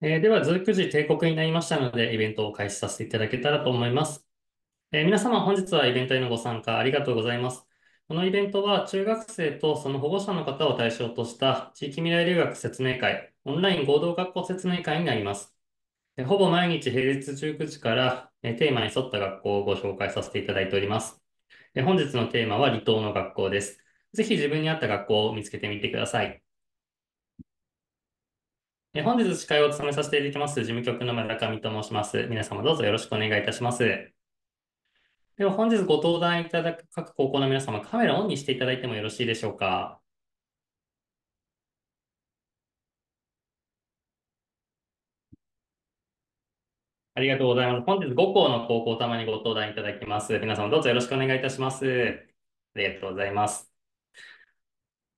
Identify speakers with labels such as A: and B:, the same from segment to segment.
A: えー、では、19時定刻になりましたので、イベントを開始させていただけたらと思います。えー、皆様、本日はイベントへのご参加ありがとうございます。このイベントは、中学生とその保護者の方を対象とした地域未来留学説明会、オンライン合同学校説明会になります。えー、ほぼ毎日平日19時から、えテーマに沿った学校をご紹介させていただいております。え本日のテーマは離島の学校です。ぜひ自分に合った学校を見つけてみてください。本日司会を務めさせていただきます、事務局の村上と申します。皆様どうぞよろしくお願いいたします。では本日ご登壇いただく各高校の皆様、カメラオンにしていただいてもよろしいでしょうか。ありがとうございます。本日5校の高校たまにご登壇いただきます。皆様どうぞよろしくお願いいたします。ありがとうございます。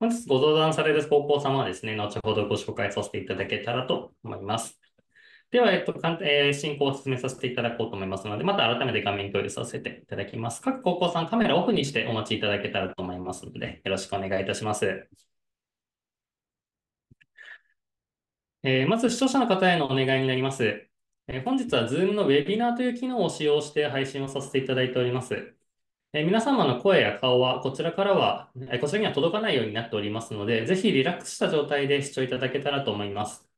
A: 本日ご登壇される高校様はですね、後ほどご紹介させていただけたらと思います。では、えっと、えー、進行を進めさせていただこうと思いますので、また改めて画面共有させていただきます。各高校さん、カメラオフにしてお待ちいただけたらと思いますので、よろしくお願いいたします。えー、まず視聴者の方へのお願いになります。えー、本日は Zoom のウェビナーという機能を使用して配信をさせていただいております。え皆様の声や顔はこちらからは、えこちらには届かないようになっておりますので、ぜひリラックスした状態で視聴いただけたらと思います。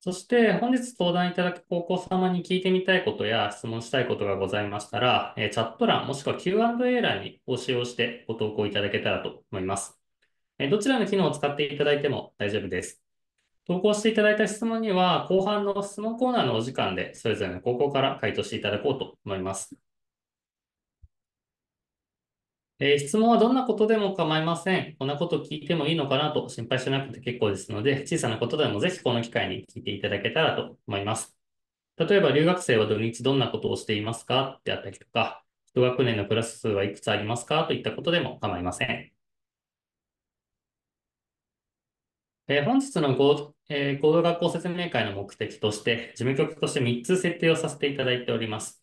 A: そして本日登壇いただく高校様に聞いてみたいことや質問したいことがございましたら、えチャット欄もしくは Q&A 欄にご使用してご投稿いただけたらと思います。えどちらの機能を使っていただいても大丈夫です。投稿していただいた質問には後半の質問コーナーのお時間でそれぞれの高校から回答していただこうと思います。えー、質問はどんなことでも構いません。こんなこと聞いてもいいのかなと心配しなくて結構ですので、小さなことでもぜひこの機会に聞いていただけたらと思います。例えば、留学生は土日どんなことをしていますかってあったりとか、一学年のクラス数はいくつありますかといったことでも構いません。えー、本日の合,、えー、合同学校説明会の目的として、事務局として3つ設定をさせていただいております。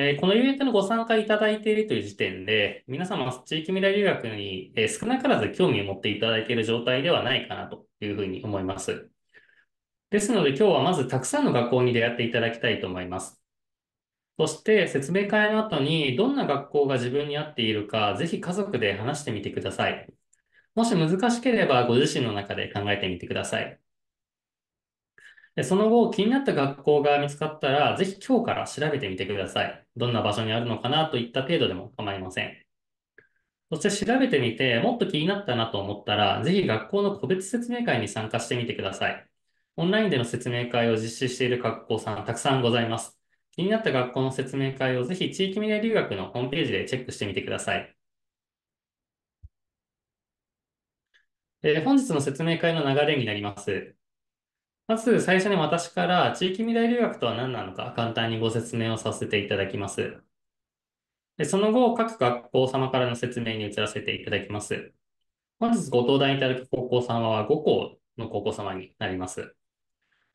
A: えー、このイベントにご参加いただいているという時点で、皆様、地域未来留学に、えー、少なからず興味を持っていただいている状態ではないかなというふうに思います。ですので、今日はまずたくさんの学校に出会っていただきたいと思います。そして、説明会の後に、どんな学校が自分に合っているか、ぜひ家族で話してみてください。もし難しければ、ご自身の中で考えてみてください。その後、気になった学校が見つかったら、ぜひ今日から調べてみてください。どんな場所にあるのかなといった程度でも構いません。そして調べてみて、もっと気になったなと思ったら、ぜひ学校の個別説明会に参加してみてください。オンラインでの説明会を実施している学校さん、たくさんございます。気になった学校の説明会をぜひ地域未来留学のホームページでチェックしてみてください。えー、本日の説明会の流れになります。まず最初に私から地域未来留学とは何なのか簡単にご説明をさせていただきます。でその後、各学校様からの説明に移らせていただきます。本日ご登壇いただく高校様は5校の高校様になります。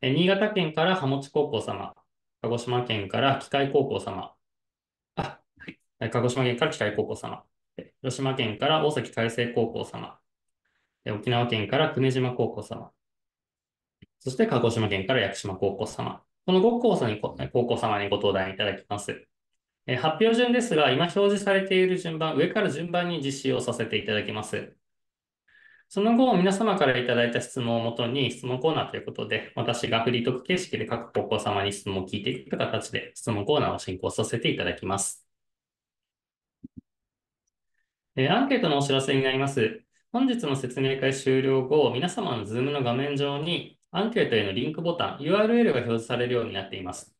A: 新潟県から浜地高校様、鹿児島県から機械高校様、あ、はい、鹿児島県から機械高校様、広島県から大崎海星高校様、沖縄県から久米島高校様、そして鹿児島県から屋久島高校様。この5校様に、高校様にご登壇いただきます。え発表順ですが、今表示されている順番、上から順番に実施をさせていただきます。その後、皆様からいただいた質問をもとに質問コーナーということで、私がフリートク形式で各高校様に質問を聞いていく形で質問コーナーを進行させていただきます。えアンケートのお知らせになります。本日の説明会終了後、皆様の Zoom の画面上にアンケートへのリンクボタン、URL が表示されるようになっています。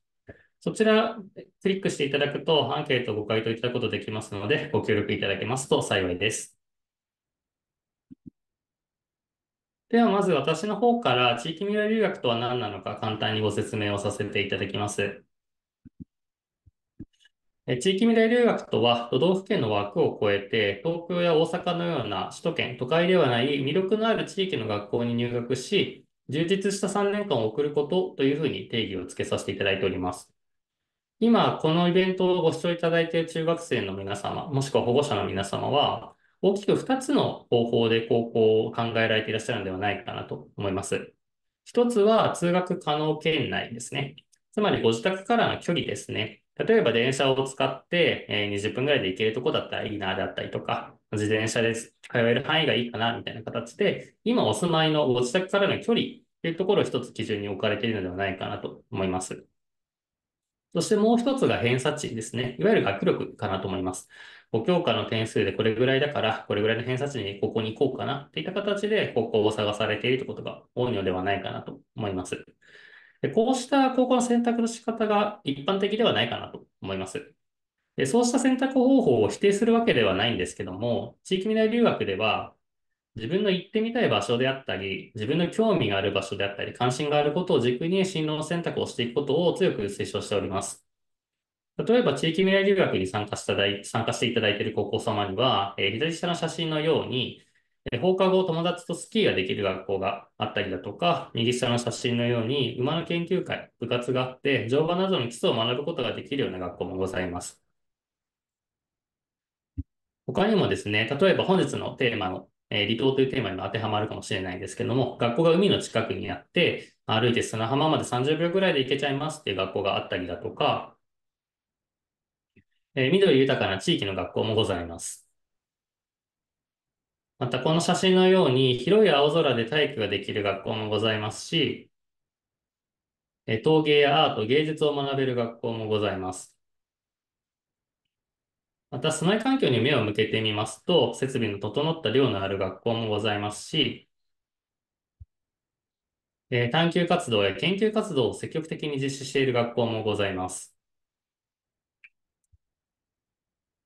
A: そちら、クリックしていただくと、アンケートをご回答いただくことできますので、ご協力いただけますと幸いです。では、まず私の方から、地域未来留学とは何なのか、簡単にご説明をさせていただきます。地域未来留学とは、都道府県の枠を超えて、東京や大阪のような首都圏、都会ではない魅力のある地域の学校に入学し、充実した3年間を送ることというふうに定義をつけさせていただいております。今、このイベントをご視聴いただいている中学生の皆様、もしくは保護者の皆様は、大きく2つの方法で高校を考えられていらっしゃるのではないかなと思います。1つは通学可能圏内ですね。つまりご自宅からの距離ですね。例えば電車を使って20分ぐらいで行けるとこだったらいいなであったりとか、自転車で通える範囲がいいかな、みたいな形で、今お住まいのご自宅からの距離っていうところを一つ基準に置かれているのではないかなと思います。そしてもう一つが偏差値ですね。いわゆる学力かなと思います。5教科の点数でこれぐらいだから、これぐらいの偏差値にここに行こうかなっていった形で高校を探されているということが多いのではないかなと思います。こうした高校の選択の仕方が一般的ではないかなと思います。で、そうした選択方法を否定するわけではないんですけども、地域未来留学では、自分の行ってみたい場所であったり、自分の興味がある場所であったり、関心があることを軸に進路選択をしていくことを強く推奨しております。例えば、地域未来留学に参加した参加していただいている高校様には、えー、左下の写真のように、えー、放課後友達とスキーができる学校があったりだとか、右下の写真のように、馬の研究会、部活があって、乗馬などの基礎を学ぶことができるような学校もございます。他にもですね、例えば本日のテーマの、えー、離島というテーマにも当てはまるかもしれないんですけども、学校が海の近くにあって、歩いて砂浜まで30秒ぐらいで行けちゃいますっていう学校があったりだとか、えー、緑豊かな地域の学校もございます。またこの写真のように広い青空で体育ができる学校もございますし、陶芸やアート、芸術を学べる学校もございます。また、住まい環境に目を向けてみますと、設備の整った量のある学校もございますし、えー、探究活動や研究活動を積極的に実施している学校もございます。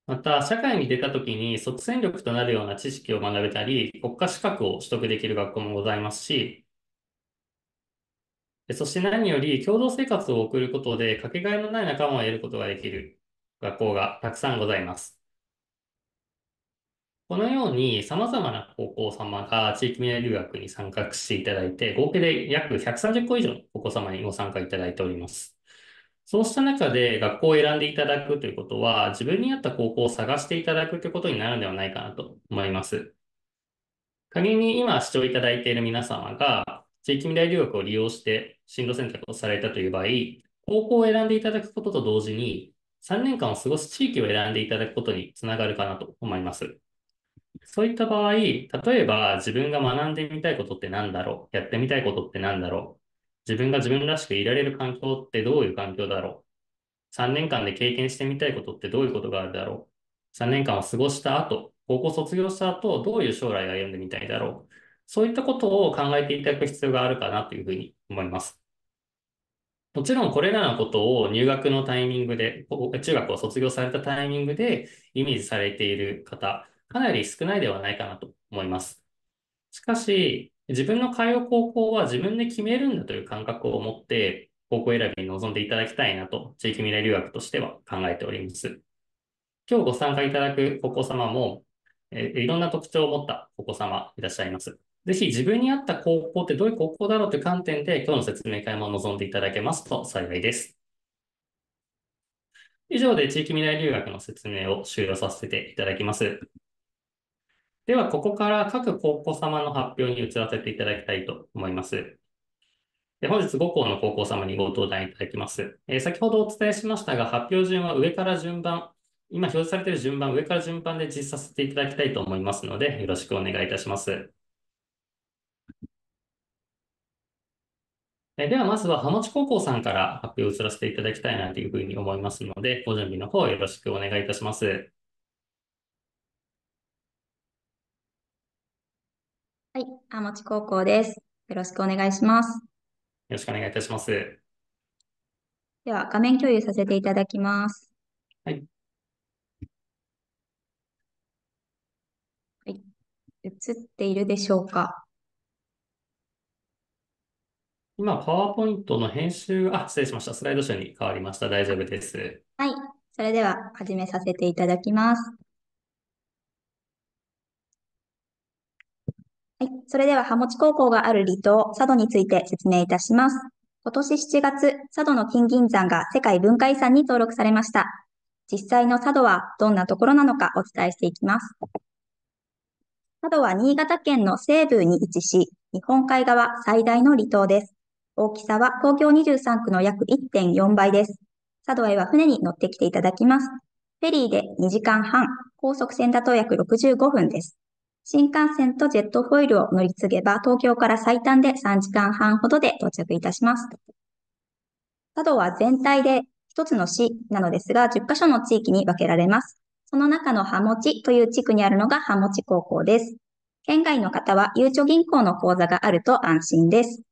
A: また、社会に出たときに即戦力となるような知識を学べたり、国家資格を取得できる学校もございますし、そして何より共同生活を送ることで、かけがえのない仲間を得ることができる。学校がたくさんございます。このように様々な高校様が地域未来留学に参画していただいて、合計で約130個以上のお子様にご参加いただいております。そうした中で学校を選んでいただくということは、自分に合った高校を探していただくということになるのではないかなと思います。仮に今視聴いただいている皆様が、地域未来留学を利用して進路選択をされたという場合、高校を選んでいただくことと同時に、3年間を過ごす地域を選んでいただくことにつながるかなと思います。そういった場合、例えば自分が学んでみたいことって何だろうやってみたいことって何だろう自分が自分らしくいられる環境ってどういう環境だろう ?3 年間で経験してみたいことってどういうことがあるだろう ?3 年間を過ごした後、高校卒業した後、どういう将来が歩んでみたいだろうそういったことを考えていただく必要があるかなというふうに思います。もちろんこれらのことを入学のタイミングで、中学を卒業されたタイミングでイメージされている方、かなり少ないではないかなと思います。しかし、自分の通う高校は自分で決めるんだという感覚を持って、高校選びに臨んでいただきたいなと、地域未来留学としては考えております。今日ご参加いただくお子様も、えいろんな特徴を持ったお子様いらっしゃいます。ぜひ自分に合った高校ってどういう高校だろうという観点で、今日の説明会も臨んでいただけますと幸いです。以上で地域未来留学の説明を終了させていただきます。では、ここから各高校様の発表に移らせていただきたいと思います。本日5校の高校様にご登壇いただきます、え先ほどお伝えしましたが、発表順は上から順番、今表示されている順番、上から順番で実施させていただきたいと思いますので、よろしくお願いいたします。えでは、まずは、浜地高校さんから発表を移らせていただきたいなというふうに思いますので、ご準備の方よろしくお願いいたします。
B: はい、浜地高校です。よろしくお願いします。よ
A: ろしくお願いいたします。
B: では、画面共有させていただきます。はい。はい、映っているでしょうか
A: 今、パワーポイントの編集、あ、失礼しました。スライドショーに変わりました。大丈夫です。
B: はい。それでは始めさせていただきます。はい。それでは、ハモチ高校がある離島、佐渡について説明いたします。今年7月、佐渡の金銀山が世界文化遺産に登録されました。実際の佐渡はどんなところなのかお伝えしていきます。佐渡は新潟県の西部に位置し、日本海側最大の離島です。大きさは東京23区の約1.4倍です。佐渡へは船に乗ってきていただきます。フェリーで2時間半、高速船だと約65分です。新幹線とジェットフォイルを乗り継げば、東京から最短で3時間半ほどで到着いたします。佐渡は全体で1つの市なのですが、10カ所の地域に分けられます。その中のハモチという地区にあるのがハモチ高校です。県外の方は、ゆうちょ銀行の口座があると安心です。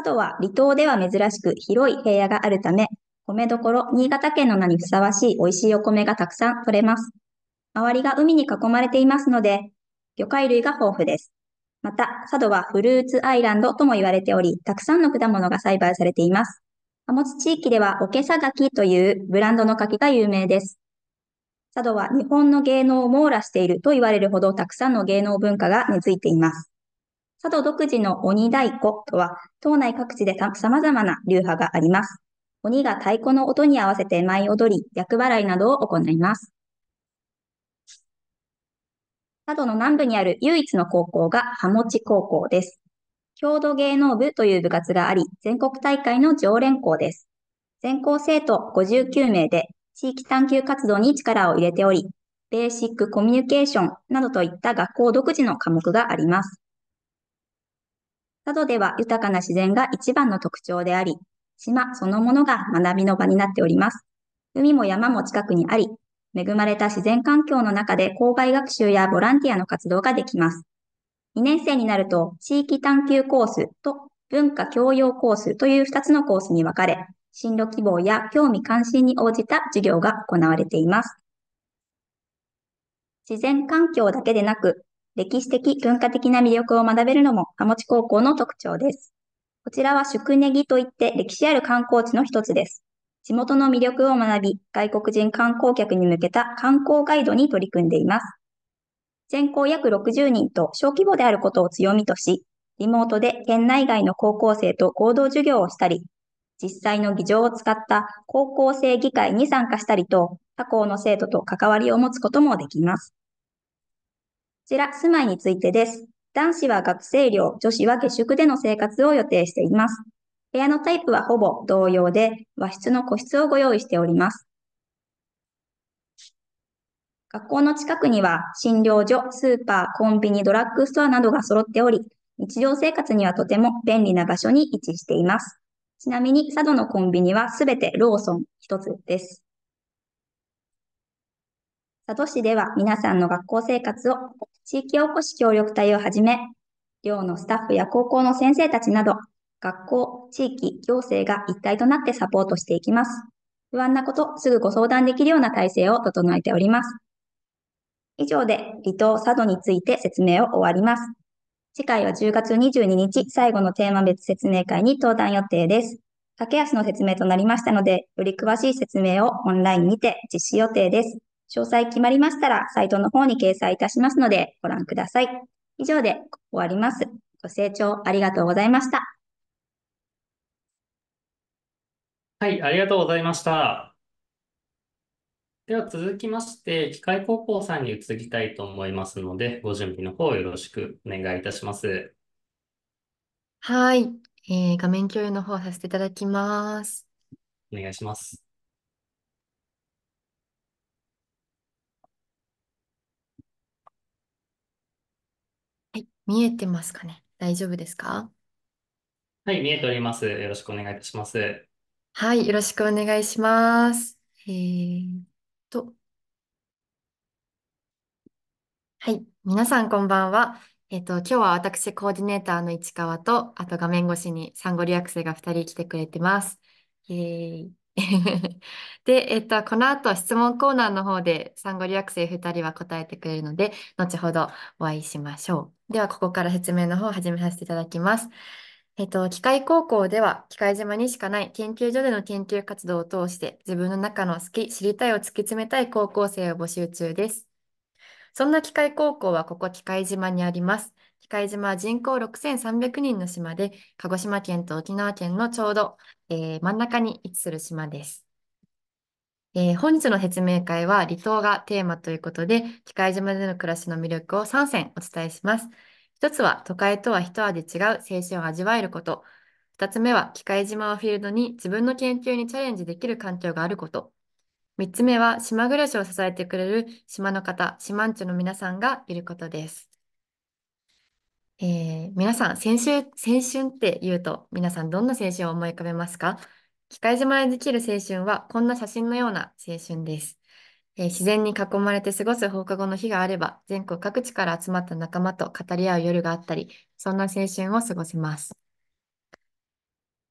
B: 佐渡は離島では珍しく広い平野があるため、米どころ新潟県の名にふさわしい美味しいお米がたくさん取れます。周りが海に囲まれていますので、魚介類が豊富です。また、佐渡はフルーツアイランドとも言われており、たくさんの果物が栽培されています。貨津地域では、おけさ柿というブランドの柿が有名です。佐渡は日本の芸能を網羅していると言われるほどたくさんの芸能文化が根付いています。佐渡独自の鬼太鼓とは、島内各地で様々な流派があります。鬼が太鼓の音に合わせて舞い踊り、厄払いなどを行います。佐渡の南部にある唯一の高校がハモチ高校です。郷土芸能部という部活があり、全国大会の常連校です。全校生徒59名で地域探求活動に力を入れており、ベーシックコミュニケーションなどといった学校独自の科目があります。佐渡では豊かな自然が一番の特徴であり、島そのものが学びの場になっております。海も山も近くにあり、恵まれた自然環境の中で校外学習やボランティアの活動ができます。2年生になると地域探求コースと文化教養コースという2つのコースに分かれ、進路希望や興味関心に応じた授業が行われています。自然環境だけでなく、歴史的、文化的な魅力を学べるのも鴨地高校の特徴です。こちらは宿根木といって歴史ある観光地の一つです。地元の魅力を学び、外国人観光客に向けた観光ガイドに取り組んでいます。全校約60人と小規模であることを強みとし、リモートで県内外の高校生と合同授業をしたり、実際の議場を使った高校生議会に参加したりと、他校の生徒と関わりを持つこともできます。ちら、住まいについてです。男子は学生寮、女子は下宿での生活を予定しています。部屋のタイプはほぼ同様で、和室の個室をご用意しております。学校の近くには診療所、スーパー、コンビニ、ドラッグストアなどが揃っており、日常生活にはとても便利な場所に位置しています。ちなみに佐渡のコンビニはすべてローソン一つです。佐渡市では皆さんの学校生活を地域おこし協力隊をはじめ、寮のスタッフや高校の先生たちなど、学校、地域、行政が一体となってサポートしていきます。不安なこと、すぐご相談できるような体制を整えております。以上で離島佐渡について説明を終わります。次回は10月22日最後のテーマ別説明会に登壇予定です。駆け足の説明となりましたので、より詳しい説明をオンラインにて実施予定です。詳細決まりましたら、サイトの方に掲載いたしますので、ご覧ください。以上で終わります。ご清聴ありがとうございました。
A: はい、ありがとうございました。では続きまして、機械高校さんに移りたいと思いますので、ご準備の方よろしくお願いいたします。
C: はい、えー、画面共有の方させていただきます。
A: お願いします。
C: 見えてますかね大丈夫ですか
A: はい、見えております。よろしくお願いいたします。
C: はい、よろしくお願いします。えーっと、はい、皆さんこんばんは。えっと、今日は私、コーディネーターの市川と、あと画面越しにサンゴリアクセが2人来てくれてます。えーで、えっと、この後質問コーナーの方でサンゴリ学生2人は答えてくれるので、後ほどお会いしましょう。では、ここから説明の方を始めさせていただきます。えっと、機械高校では、機械島にしかない研究所での研究活動を通して、自分の中の好き、知りたいを突き詰めたい高校生を募集中です。そんな機械高校はここ機械島にあります。機械島は人口6300人の島で、鹿児島県と沖縄県のちょうど、えー、真ん中に位置する島です。えー、本日の説明会は離島がテーマということで、機械島での暮らしの魅力を3選お伝えします。1つは都会とは一味違う青春を味わえること。2つ目は機械島をフィールドに自分の研究にチャレンジできる環境があること。3つ目は島暮らしを支えてくれる島の方、島んちゅの皆さんがいることです。えー、皆さん、青春、青春って言うと、皆さんどんな青春を思い浮かべますか機械島でできる青春は、こんな写真のような青春です。えー自然に囲まれて過ごす放課後の日があれば、全国各地から集まった仲間と語り合う夜があったり、そんな青春を過ごせます。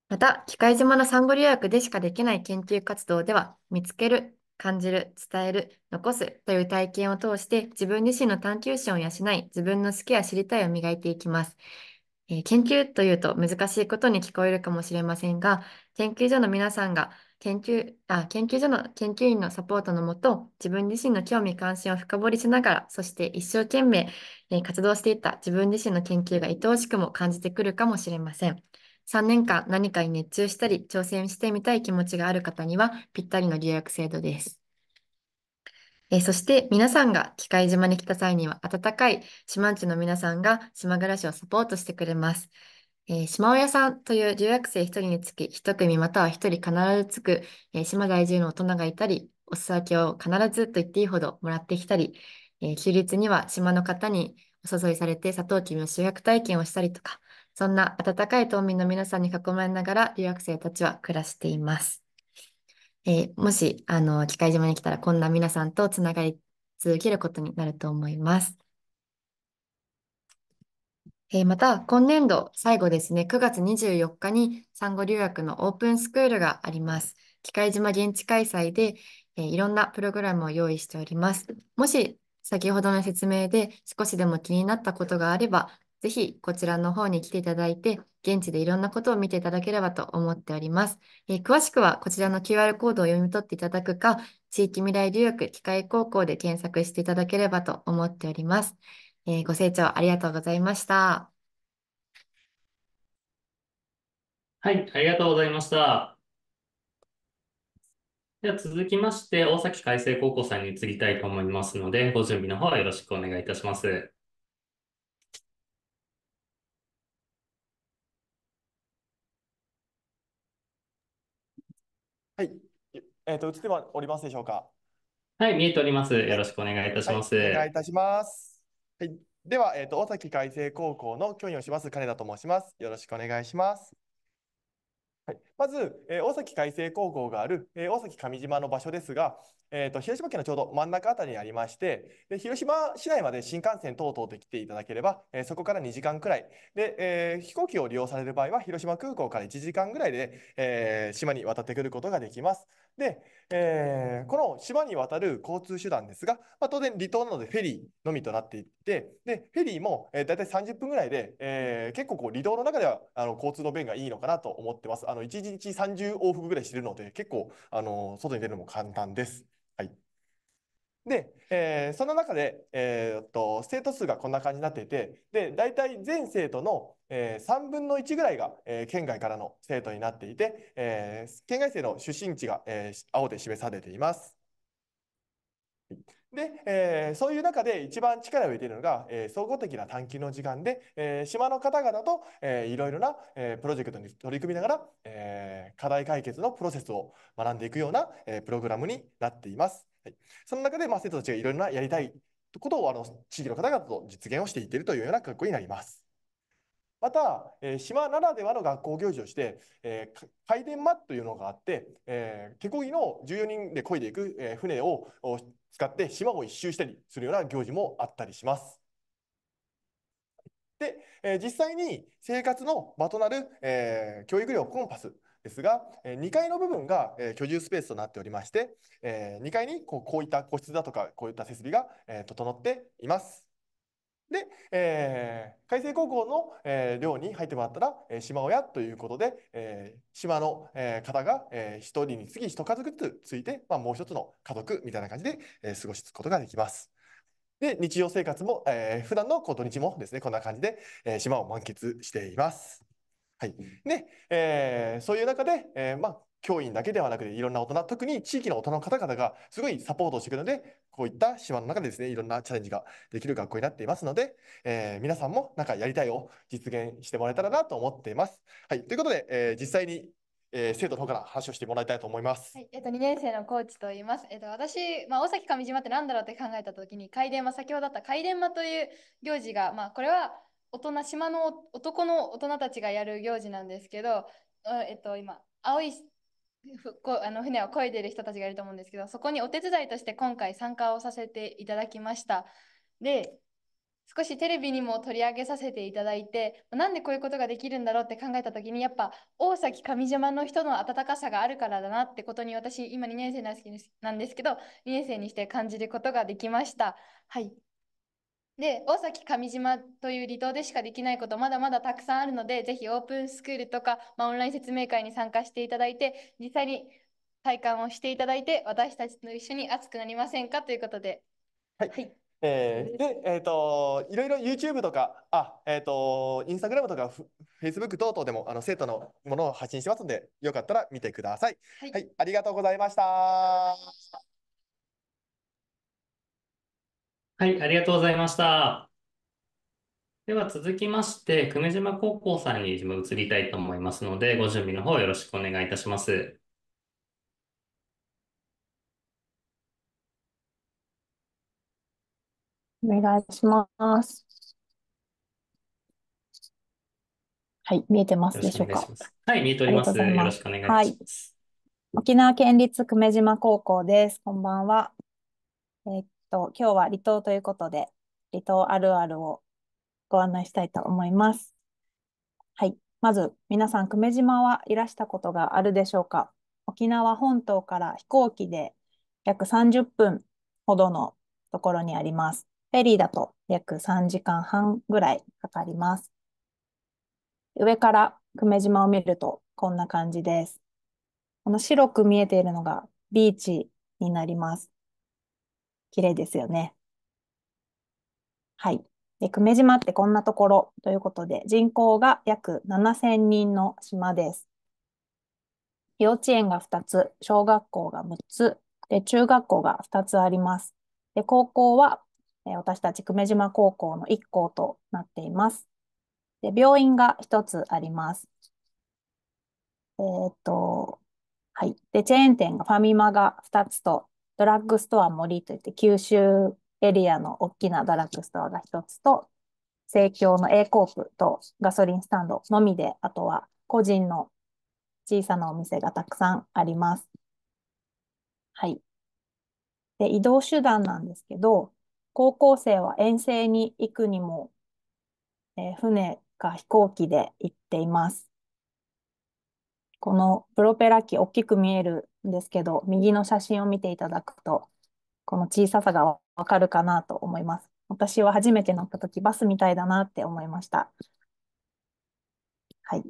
C: また、機械島のサンゴリ予でしかできない研究活動では、見つける感じる、伝える、残すという体験を通して自分自身の探求心を養い、自分の好きや知りたいを磨いていきます。えー、研究というと難しいことに聞こえるかもしれませんが、研究所の皆さんが研究あ研究所の研究員のサポートのもと、自分自身の興味関心を深掘りしながら、そして一生懸命、えー、活動していた自分自身の研究が愛おしくも感じてくるかもしれません。3年間何かに熱中したり挑戦してみたい気持ちがある方にはぴったりの留学制度です。えそして皆さんが機械島に来た際には温かい島んちの皆さんが島暮らしをサポートしてくれます。えー、島親さんという留学生1人につき1組または1人必ずつく、えー、島在住の大人がいたり、お分けを必ずと言っていいほどもらってきたり、えー、休日には島の方にお誘いされてサトウキビの集約体験をしたりとか、そんな温かい島民の皆さんに囲まれながら留学生たちは暮らしています。えー、もし、あの、機械島に来たらこんな皆さんとつながり続けることになると思います。えー、また、今年度最後ですね、9月24日に産後留学のオープンスクールがあります。機械島現地開催で、えー、いろんなプログラムを用意しております。もし、先ほどの説明で少しでも気になったことがあれば、ぜひこちらの方に来ていただいて、現地でいろんなことを見ていただければと思っております。えー、詳しくはこちらの QR コードを読み取っていただくか、地域未来留学機械高校で検索していただければと思っております。えー、ご清聴ありがとうございました。
A: はい、ありがとうございました。では続きまして、大崎海星高校さんに移りたいと思いますので、ご準備の方はよろしくお願いいたします。
D: はい。えっ、ー、と、映っておりますでしょうか。
A: はい、見えております。よろしくお願いいたします。はい、お願い
D: いたします。はい。では、えっ、ー、と、尾崎海星高校の教員をします、金田と申します。よろしくお願いします。はい、まず、えー、大崎海星高校がある、えー、大崎上島の場所ですが、えーと、広島県のちょうど真ん中あたりにありましてで、広島市内まで新幹線等々で来ていただければ、えー、そこから2時間くらいで、え飛行機を利用される場合は、広島空港から1時間ぐらいで、え島に渡ってくることができます。で、えー、この島に渡る交通手段ですが、まあ、当然離島なのでフェリーのみとなっていて、で、フェリーも、えー、だいたい30分ぐらいで、えー、結構こう離島の中ではあの交通の便がいいのかなと思ってます。あの、1日30往復ぐらいしてるので、結構、あの、外に出るのも簡単です。で、えー、その中で、えー、っと生徒数がこんな感じになっていてで大体全生徒の、えー、3分の1ぐらいが、え県外からの生徒になっていて、え県外生の出身地が、え青で示されています。で、えー、そういう中で一番力を入れているのが、えー、総合的な探究の時間で、えー、島の方々と、えー、いろいろな、えー、プロジェクトに取り組みながら、えー、課題解決のプロセスを学んでいくような、えー、プログラムになっています。はい、その中で、まあ、生徒たちがいろいろなやりたいことをあの地域の方々と実現をしていっているというような格好になります。また、えー、島ならではの学校行事をして、えー、回転間というのがあって、えー、手こぎの14人で漕いでいく、えー、船を使って島を一周したりするような行事もあったりします。で、えー、実際に生活の場となる、えー、教育量コンパスですが、え2階の部分が、え居住スペースとなっておりまして、え2階にこうこういった個室だとかこういった設備が、え整っています。で、えー、海星高校の、えー、寮に入ってもらったら、えー、島親ということで、えー、島の、えー、方が、えー、1人に次き1家族ずつついて、まあ、もう1つの家族みたいな感じで、えー、過ごすことができます。で、日常生活も、えー、普段のこう土日もですね、こんな感じで、えー、島を満喫しています。はい。で、えー、そういう中で、えー、まあ、教員だけではなくて、いろんな大人、特に地域の大人の方々がすごいサポートしてくるので、こういった島の中でですね、いろんなチャレンジができる学校になっていますので、えー、皆さんもなんかやりたいを実現してもらえたらなと思っています。はい。ということで、えー、実際にえー、生徒の方から話をしてもらいたいと思います。は
E: い、えっ、ー、と、2年生のコーチと言います。えっ、ー、と、私、まあ、大崎上島って何だろうって考えた時に、海伝間、先ほどあった海伝間という行事が、まあ、これは大人島の男の大人たちがやる行事なんですけど、えっと、今青いあの船を漕いでる人たちがいると思うんですけどそこにお手伝いとして今回参加をさせていただきましたで少しテレビにも取り上げさせていただいてなんでこういうことができるんだろうって考えた時にやっぱ大崎上島の人の温かさがあるからだなってことに私今2年生なんですけど2年生にして感じることができました。はいで大崎上島という離島でしかできないことまだまだたくさんあるのでぜひオープンスクールとか、まあ、オンライン説明会に参加していただいて実際に体感をしていただいて私たちと一緒に熱くなりませんかということで。
D: はい、はいえー、で、えっ、ー、と、いろいろ YouTube とか、あ、えっ、ー、と、インスタグラムとか Facebook 等々でも、あの、生徒のものを発信してますので、よかったら見てください。はい、はい、ありがとうございました。はい、ありがとうござい
A: ました。では続きまして、久米島高校さんに移りたいと思いますので、ご準備の方よろしくお願いいたします。
F: お願いします。はい、見えてますでしょうか。はい、見えております。よろしくお願いします。ます沖縄県立久米島高校です。こんばんは。えと今日は離島ということで、離島あるあるをご案内したいと思います。はい。まず、皆さん、久米島はいらしたことがあるでしょうか沖縄本島から飛行機で約30分ほどのところにあります。フェリーだと約3時間半ぐらいかかります。上から久米島を見るとこんな感じです。この白く見えているのがビーチになります。綺麗ですよね。はい。で、久米島ってこんなところということで、人口が約7000人の島です。幼稚園が2つ、小学校が6つ、で、中学校が2つあります。で、高校は、え私たち久米島高校の1校となっています。で、病院が1つあります。えー、っと、はい。で、チェーン店がファミマが2つとドラッグストア森といって九州エリアの大きなドラッグストアが一つと、生協の A コープとガソリンスタンドのみで、あとは個人の小さなお店がたくさんあります。はい。で、移動手段なんですけど、高校生は遠征に行くにも、えー、船か飛行機で行っています。このプロペラ機、大きく見えるですけど、右の写真を見ていただくと、この小ささがわかるかなと思います。私は初めて乗った時、バスみたいだなって思いました。はい。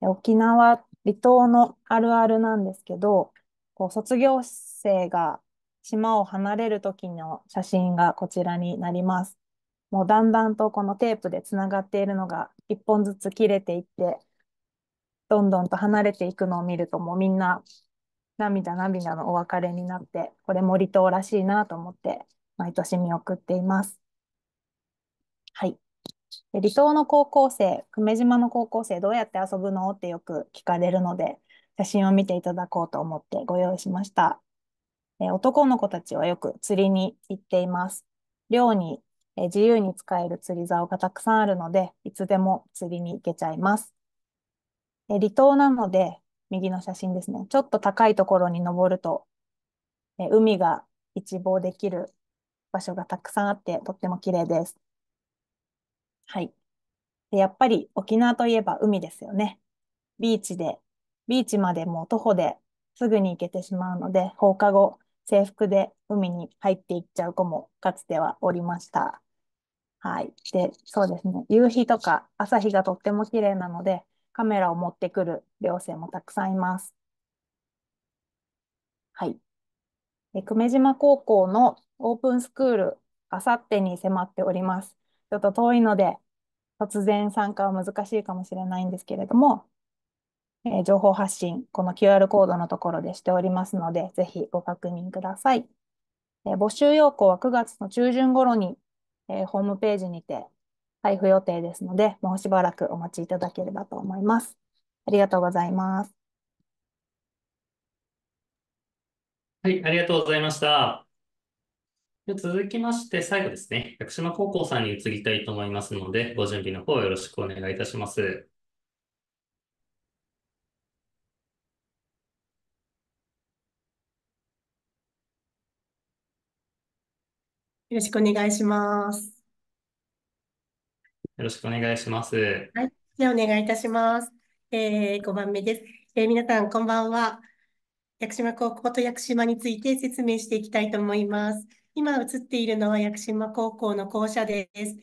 F: 沖縄、離島のあるあるなんですけど、こう卒業生が島を離れる時の写真がこちらになります。もうだんだんとこのテープでつながっているのが一本ずつ切れていって、どんどんと離れていくのを見るともうみんな涙涙のお別れになって、これ森島らしいなと思って、毎年見送っています。はい。で離島の高校生、久米島の高校生、どうやって遊ぶのってよく聞かれるので、写真を見ていただこうと思ってご用意しました。え男の子たちはよく釣りに行っています。寮にえ自由に使える釣り竿がたくさんあるので、いつでも釣りに行けちゃいます。え離島なので、右の写真ですね。ちょっと高いところに登ると、え海が一望できる場所がたくさんあって、とっても綺麗です。はい。で、やっぱり沖縄といえば海ですよね。ビーチで、ビーチまでもう徒歩ですぐに行けてしまうので、放課後、制服で海に入っていっちゃう子もかつてはおりました。はい。で、そうですね。夕日とか朝日がとっても綺麗なので、カメラを持ってくる寮生もたくさんいます。はい。久米島高校のオープンスクール、あさってに迫っております。ちょっと遠いので、突然参加は難しいかもしれないんですけれども、えー、情報発信、この QR コードのところでしておりますので、ぜひご確認ください。えー、募集要項は9月の中旬頃に、えー、ホームページにて配布予定ですので、もうしばらくお待ちいただければと思います。ありがとうございます。
A: はい、ありがとうございました。続きまして、最後ですね、百島高校さんに移りたいと思いますので、ご準備の方よろしくお願いいたします。よ
G: ろしくお願いします。
A: よろしくお願いします。
G: はい。ではお願いいたします。えー、5番目です。えー、皆さん、こんばんは。屋久島高校と屋久島について説明していきたいと思います。今映っているのは屋久島高校の校舎です。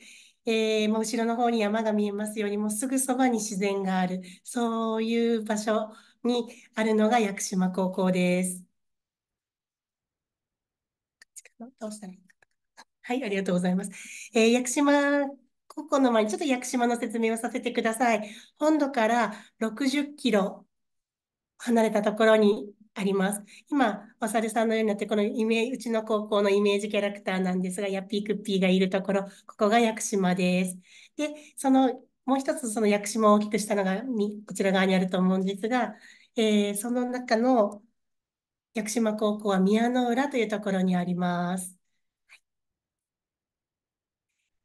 G: えー、もう後ろの方に山が見えますように、もうすぐそばに自然がある、そういう場所にあるのが屋久島高校です。どうしたらいいか。はい、ありがとうございます。えー、屋久島ここの前にちょっと屋久島の説明をさせてください。本土から60キロ離れたところにあります。今、お猿さんのようになって、このイメージ、うちの高校のイメージキャラクターなんですが、ヤッピークッピーがいるところ、ここが屋久島です。で、その、もう一つその屋久島を大きくしたのが、こちら側にあると思うんですが、えー、その中の屋久島高校は宮の浦というところにあります。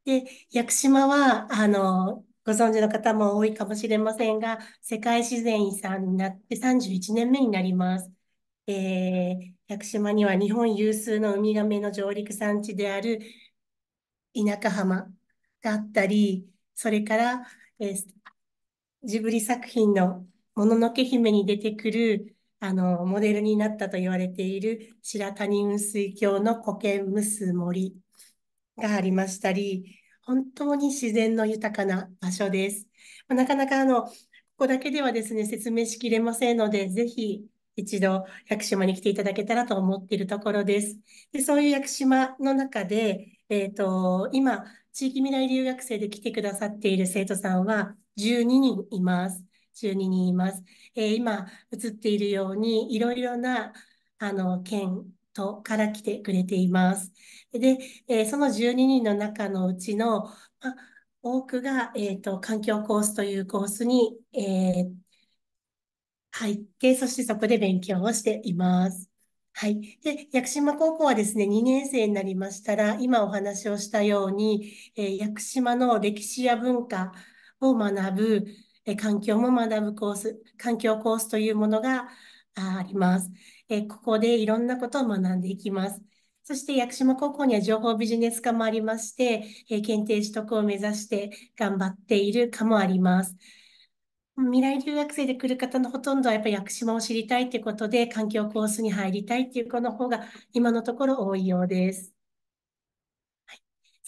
G: で、屋久島は、あの、ご存知の方も多いかもしれませんが、世界自然遺産になって31年目になります。えー、屋久島には日本有数のウミガメの上陸産地である田舎浜があったり、それから、えー、ジブリ作品のもののけ姫に出てくる、あの、モデルになったと言われている白谷雲水峡の苔むす森がありましたり、本当に自然の豊かな場所です。なかなかあの、ここだけではですね、説明しきれませんので、ぜひ一度屋久島に来ていただけたらと思っているところです。でそういう屋久島の中で、えーと、と今、地域未来留学生で来てくださっている生徒さんは12人います。12人います。えー、今映っているように、いろいろなあの県とから来てくれています。で、えー、その12人の中のうちの、ま多くが、えーと、と環境コースというコースに、えー、入って、そしてそこで勉強をしています。はい。で、屋久島高校はですね、2年生になりましたら、今お話をしたように、えー、屋久島の歴史や文化を学ぶ、えー、環境も学ぶコース、環境コースというものがあります。えここでいろんなことを学んでいきます。そして、屋久島高校には情報ビジネス科もありまして、え検定取得を目指して頑張っている科もあります。未来留学生で来る方のほとんどはやっぱり屋久島を知りたいということで、環境コースに入りたいっていう子の方が今のところ多いようです。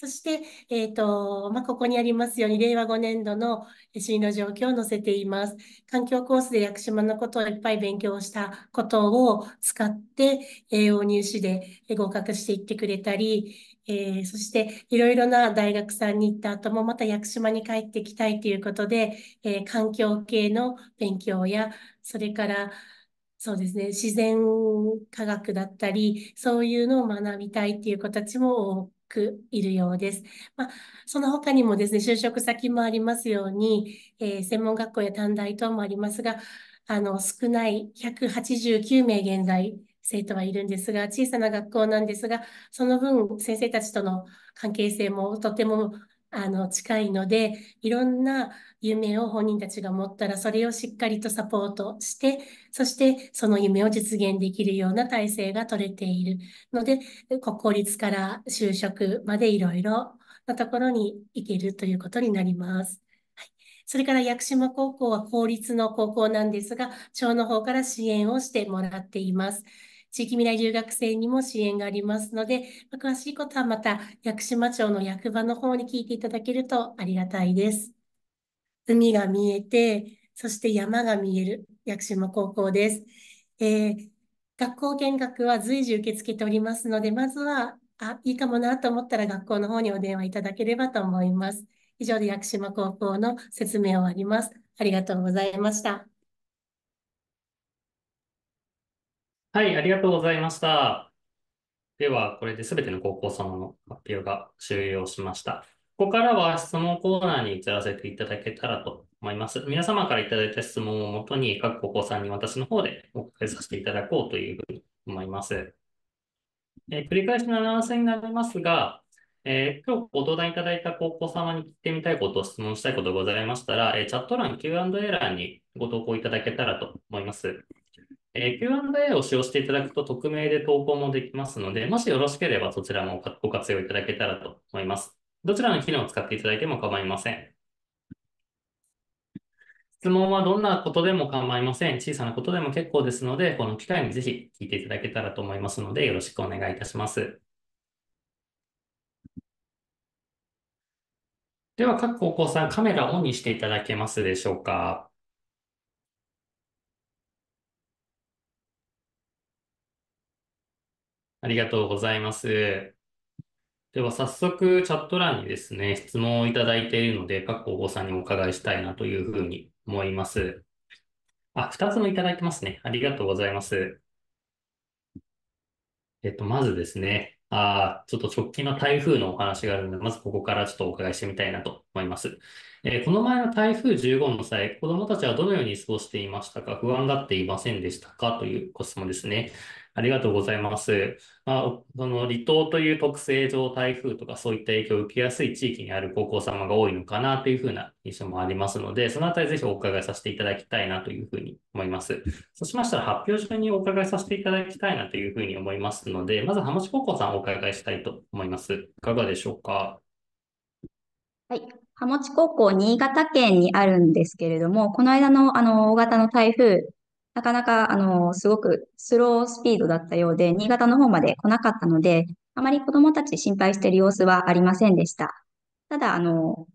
G: そして、えーとまあ、ここにありますように、令和5年度の進路状況を載せています。環境コースで屋久島のことをいっぱい勉強したことを使って、栄養入試で合格していってくれたり、えー、そしていろいろな大学さんに行った後もまた屋久島に帰ってきたいということで、えー、環境系の勉強や、それから、そうですね、自然科学だったり、そういうのを学びたいっていう子たちもくいるようです。まあ、その他にもですね、就職先もありますように、えー、専門学校や短大等もありますが、あの、少ない189名現在、生徒はいるんですが、小さな学校なんですが、その分、先生たちとの関係性もとてもあの近いのでいろんな夢を本人たちが持ったらそれをしっかりとサポートしてそしてその夢を実現できるような体制が取れているので国公立から就職までいろいろなところに行けるということになります。はい、それから屋久島高校は公立の高校なんですが、町の方から支援をしてもらっています。地域未来留学生にも支援がありますので、詳しいことはまた屋久島町の役場の方に聞いていただけるとありがたいです。海が見えて、そして山が見える屋久島高校です。えー、学校見学は随時受け付けておりますので、まずは、あ、いいかもなと思ったら学校の方にお電話いただければと思います。以上で屋久島高校の説明を終わります。ありがとうございました。
A: はい、ありがとうございました。では、これで全ての高校様の発表が終了しました。ここからは質問コーナーに移らせていただけたらと思います。皆様からいただいた質問をもとに、各高校さんに私の方でお答えさせていただこうというふうに思います。えー、繰り返しのアナウンスになりますが、えー、今日ご登壇いただいた高校様に聞いてみたいこと、質問したいことございましたら、えー、チャット欄、Q&A 欄にご投稿いただけたらと思います。えー、Q&A を使用していただくと匿名で投稿もできますので、もしよろしければそちらもご活用いただけたらと思います。どちらの機能を使っていただいても構いません。質問はどんなことでも構いません。小さなことでも結構ですので、この機会にぜひ聞いていただけたらと思いますので、よろしくお願いいたします。では、各高校さん、カメラをオンにしていただけますでしょうか。ありがとうございます。では早速チャット欄にですね、質問をいただいているので、各候補さんにお伺いしたいなというふうに思います。あ、二つもいただいてますね。ありがとうございます。えっと、まずですね、あちょっと直近の台風のお話があるので、まずここからちょっとお伺いしてみたいなと思います。えー、この前の台風15の際、子どもたちはどのように過ごしていましたか、不安がっていませんでしたかというご質問ですね。ありがとうございます。まあ、その離島という特性上、台風とかそういった影響を受けやすい地域にある高校様が多いのかなというふうな印象もありますので、そのあたりぜひお伺いさせていただきたいなというふうに思います。そうしましたら発表順にお伺いさせていただきたいなというふうに思いますので、まず浜地高校さんお伺いしたいと思います。いかがでしょうか。
B: はい、浜地高校、新潟県にあるんですけれども、この間のあの大型の台風なかなか、あの、すごくスロースピードだったようで、新潟の方まで来なかったので、あまり子供たち心配している様子はありませんでした。ただ、あの、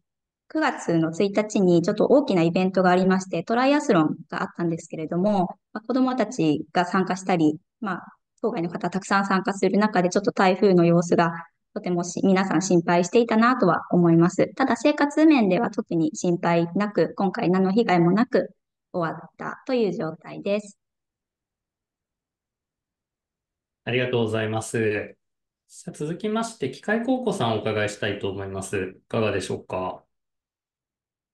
B: 9月の1日にちょっと大きなイベントがありまして、トライアスロンがあったんですけれども、まあ、子供たちが参加したり、まあ、当該の方たくさん参加する中で、ちょっと台風の様子がとても皆さん心配していたなとは思います。ただ生活面では特に心配なく、今回何の被害もなく終わったという状態です。
A: ありがとうございます。続きまして、機械工庫さんお伺いしたいと思います。いかがでしょうか。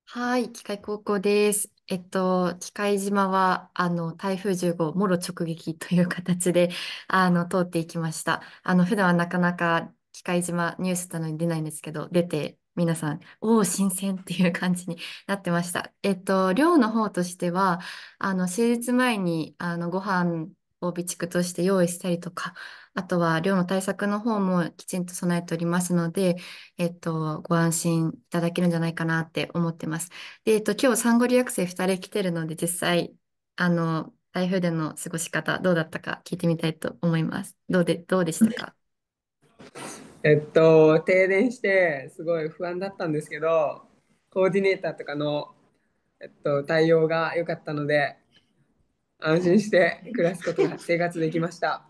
C: はい、機械工庫です。えっと、機械島は、あの、台風10号、もろ直撃という形で、あの、通っていきました。あの、普段はなかなか機械島ニュースなのに出ないんですけど、出て、皆さん、おお、新鮮っていう感じになってました。えっと、量の方としては、あの、手術前に、あの、ご飯を備蓄として用意したりとか、あとは量の対策の方もきちんと備えておりますので、えっと、ご安心いただけるんじゃないかなって思ってます。で、えっと、今日産後リ学生2人来てるので、実際、あの、台風での過ごし方、どうだったか聞いてみたいと思います。どうで、どうでしたか
G: えっと、停電してすごい不安だったんですけど、コーディネーターとかの、えっと、対応が良かったので、安心して暮らすことが生活できました。あ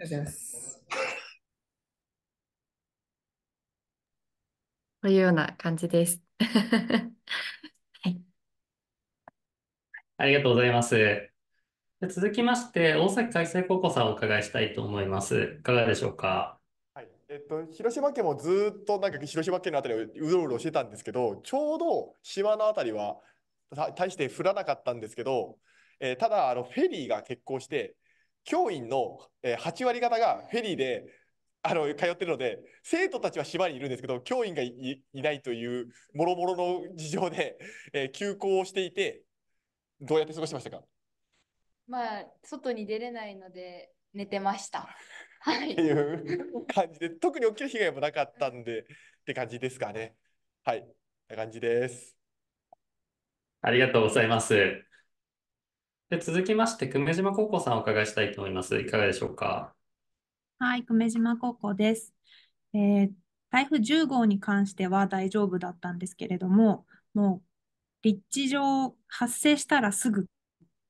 C: りがとうございます。というような感じです。はい、
A: ありがとうございます。続きまして、大崎海星高校さんをお伺いしたいと思います。いかがでしょうか。は
D: い、えっと、広島県もずっとなんか広島県のあたりをうろうろしてたんですけど、ちょうど島のあたりは大して降らなかったんですけど、えー、ただあのフェリーが欠航して、教員の8割方がフェリーであの通ってるので生徒たちは島にいるんですけど教員がいないというもろもろの事情で、えー、休校をしていてどうやって過ごしましたか
E: まあ、外に出れないので寝てました。はい、ってい
D: う感じで、特に起きる被害もなかったんで、って感じですかね。はい、な感じです。ありがとうございます。
A: で続きまして、久米島高校さんお伺いしたいと思います。いかがでしょうか。
F: はい、久米島高校です。えー、台風10号に関しては大丈夫だったんですけれども、もう立地上発生したらすぐ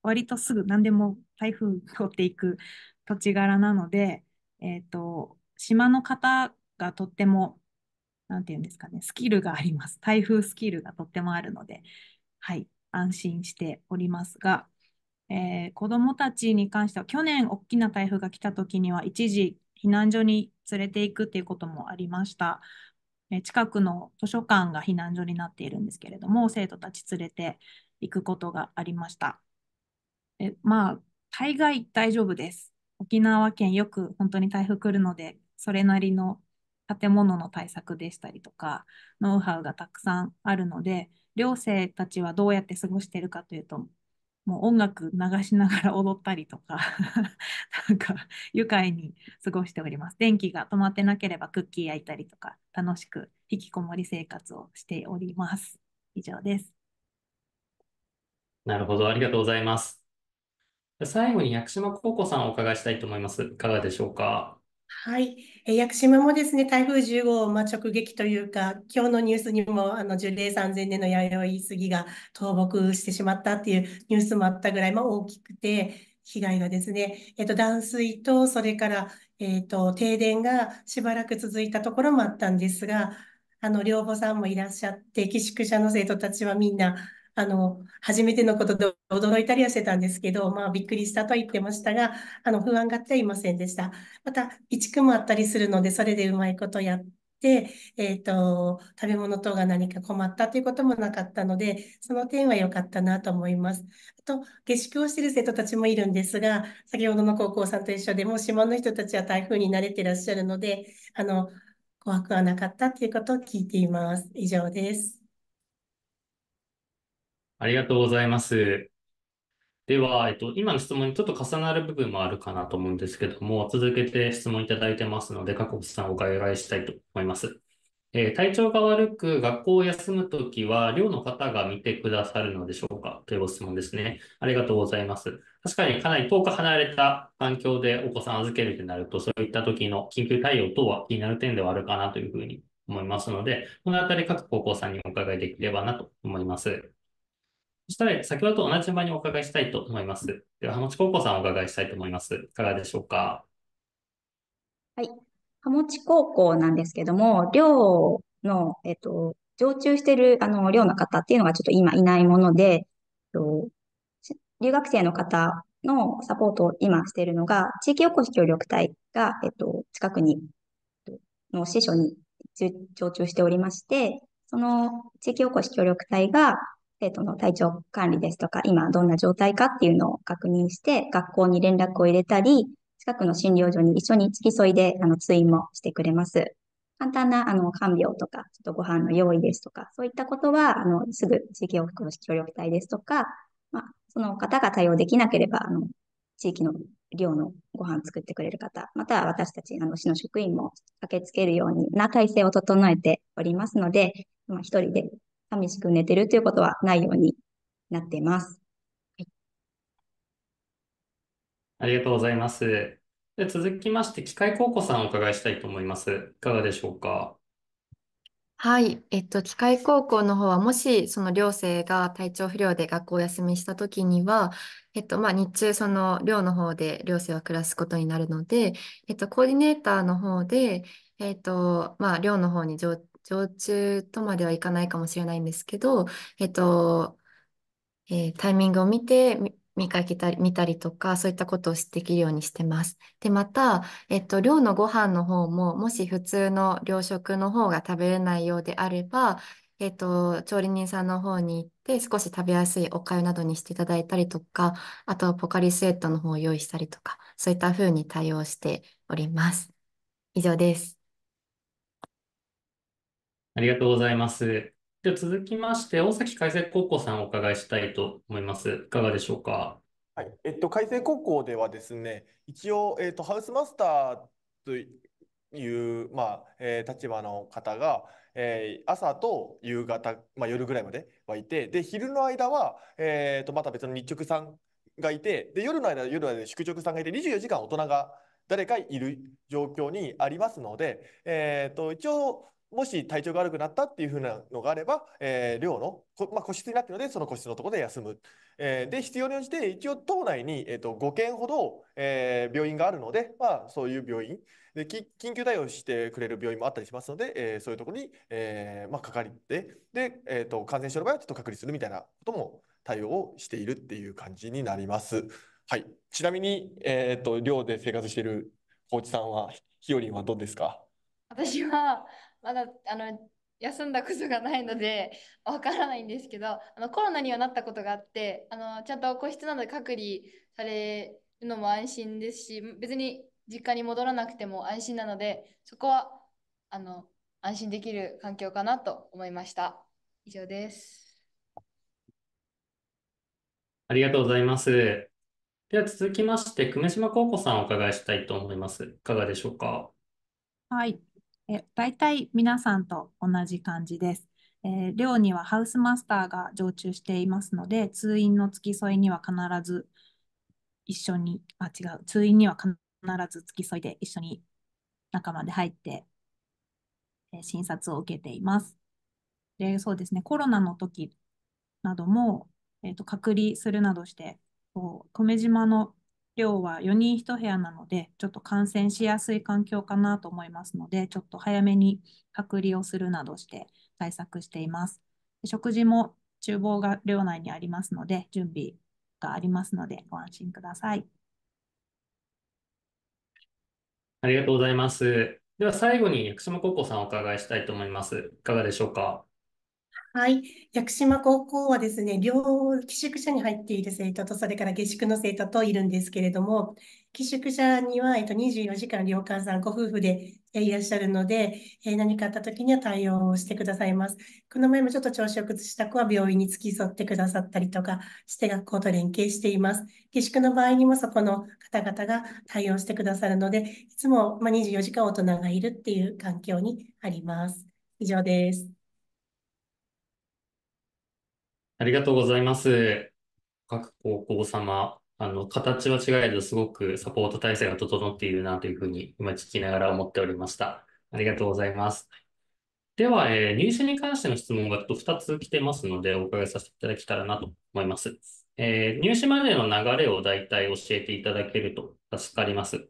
F: 割とすぐ何でも台風通っていく土地柄なので、えーと、島の方がとっても何て言うんですかねスキルがあります台風スキルがとってもあるので、はい、安心しておりますが、えー、子どもたちに関しては去年大きな台風が来た時には一時避難所に連れていくっていうこともありました。え近くの図書館が避難所になっているんですけれども生徒たち連れて行くことがありました。えまあ、大概大丈夫です。沖縄県よく本当に台風来るので、それなりの建物の対策でしたりとか、ノウハウがたくさんあるので、寮生たちはどうやって過ごしてるかというと、もう音楽流しながら 踊ったりとかなんか愉快に過ごしております。電気が止まってなければクッキー焼いたりとか、楽しく引きこもり生活をしております。以上です。
A: なるほど、ありがとうございます。最後に薬島高子さんをお伺いしたいと思います。いかがでしょうか。
G: はい、え屋久島もですね台風10号、まあ、直撃というか、今日のニュースにもあの樹齢3000年の弥生杉が倒木してしまったっていうニュースもあったぐらい、まあ、大きくて、被害がですね、えっと、断水と、それから、えっと、停電がしばらく続いたところもあったんですが、あの、寮母さんもいらっしゃって、寄宿舎の生徒たちはみんな、あの、初めてのことで驚いたりはしてたんですけど、まあ、びっくりしたとは言ってましたが、あの、不安がっていませんでした。また、移築もあったりするので、それでうまいことやって、えっ、ー、と、食べ物等が何か困ったということもなかったので、その点は良かったなと思います。あと、下宿をしている生徒たちもいるんですが、先ほどの高校さんと一緒でもう島の人たちは台風に慣れていらっしゃるので、あの、怖くはなかったということを聞いています。以上です。
A: ありがとうございます。では、えっと、今の質問にちょっと重なる部分もあるかなと思うんですけども、続けて質問いただいてますので、加古さんお伺いしたいと思います。えー、体調が悪く学校を休むときは、寮の方が見てくださるのでしょうかというご質問ですね。ありがとうございます。確かにかなり遠く離れた環境でお子さん預けるとなると、そういった時の緊急対応等は気になる点ではあるかなというふうに思いますので、このあたり各高校さんにお伺いできればなと思います。そしたら、先ほどと同じ場にお伺いしたいと思います。では、浜地高校さんをお伺いしたいと思います。いかがでしょうか。
B: はい。浜地高校なんですけども、寮の、えっと、常駐してる、あの、寮の方っていうのがちょっと今いないもので、留学生の方のサポートを今しているのが、地域おこし協力隊が、えっと、近くに、の支所に常駐しておりまして、その地域おこし協力隊が、生徒の体調管理ですとか、今どんな状態かっていうのを確認して、学校に連絡を入れたり、近くの診療所に一緒に付き添いで、あの、通院もしてくれます。簡単な、あの、看病とか、ちょっとご飯の用意ですとか、そういったことは、あの、すぐ地域保護協力隊ですとか、まあ、その方が対応できなければ、あの、地域の寮のご飯作ってくれる方、または私たち、あの、市の職員も駆けつけるような体制を整えておりますので、まあ、一人で寂しく寝てるということはないようになっています。はい、
A: ありがとうございます。で続きまして、機械工庫さんお伺いしたいと思います。いかがでしょうか。
C: はい、えっと、機械高校の方は、もし、その寮生が体調不良で学校を休みしたときには、えっと、まあ、日中、その寮の方で寮生は暮らすことになるので、えっと、コーディネーターの方で、えっと、まあ、寮の方に常駐とまではいかないかもしれないんですけど、えっと、えー、タイミングを見て、見かけたり、見たりとか、そういったことをできるようにしてます。で、また、えっと、寮のご飯の方も、もし普通の寮食の方が食べれないようであれば、えっと、調理人さんの方に行って、少し食べやすいお粥などにしていただいたりとか、あと、ポカリスエットの方を用意したりとか、そういった風に対応しております。以上です。
A: ありがとうございます。で続きまして、大崎海星高校さんをお伺いしたいと思います。いかがでしょうか。
D: はい、えっと、海星高校ではですね、一応、えっと、ハウスマスターという、まあえー、立場の方が、えー、朝と夕方、まあ、夜ぐらいまではいて、で昼の間は、えー、とまた別の日直さんがいて、で夜の間は夜はで宿直さんがいて、24時間大人が誰かいる状況にありますので、えー、と一応、もし体調が悪くなったっていうふうなのがあれば、えー、寮の、まあ、個室になっているので、その個室のところで休む。えー、で、必要に応じて、一応、島内に、えーと、5件ほど、えー、病院があるので、まあ、そういう病院で、緊急対応してくれる病院もあったりしますので、えー、そういうところに、えーまあ、かかりで、で、えーと、感染症の場合はちょっと隔離するみたいなことも対応をしているっていう感じになります。はい、ちなみに、えーと、と寮で生活している高知さんは、ひよりんはどうですか
E: 私はまだあの休んだことがないので わからないんですけどあのコロナにはなったことがあってあのちゃんと個室などで隔離されるのも安心ですし別に実家に戻らなくても安心なのでそこはあの安心できる環境かなと思いました。以上です。
A: ありがとうございます。では続きまして、久米島高子さんお伺いしたいと思います。いかがでしょうか。
F: はい。え大体皆さんと同じ感じです。えー、寮にはハウスマスターが常駐していますので、通院の付き添いには必ず一緒に、あ、違う、通院には必ず付き添いで一緒に仲間で入って、えー、診察を受けています。で、そうですね、コロナの時なども、えーと、隔離するなどしてこう、留島の寮は4人一部屋なので、ちょっと感染しやすい環境かなと思いますので、ちょっと早めに隔離をするなどして対策しています。食事も厨房が寮内にありますので、準備がありますので、ご安心ください。
A: ありがとうございます。では最後に、薬島高校さんお伺いしたいと思います。いかがでしょうか。
G: はい。屋久島高校はですね、両寄宿舎に入っている生徒と、それから下宿の生徒といるんですけれども、寄宿舎には、えっと、24時間寮館さんご夫婦でいらっしゃるので、え何かあった時には対応をしてくださいます。この前もちょっと調子を崩した子は病院に付き添ってくださったりとかして学校と連携しています。下宿の場合にもそこの方々が対応してくださるので、いつも、ま24時間大人がいるっていう環境にあります。以上です。
A: ありがとうございます。各高校様、あの、形は違えど、すごくサポート体制が整っているなというふうに、今聞きながら思っておりました。ありがとうございます。では、えー入試に関しての質問がちょっと2つ来てますので、お伺いさせていただけたらなと思います。えー入試までの流れを大体教えていただけると助かります。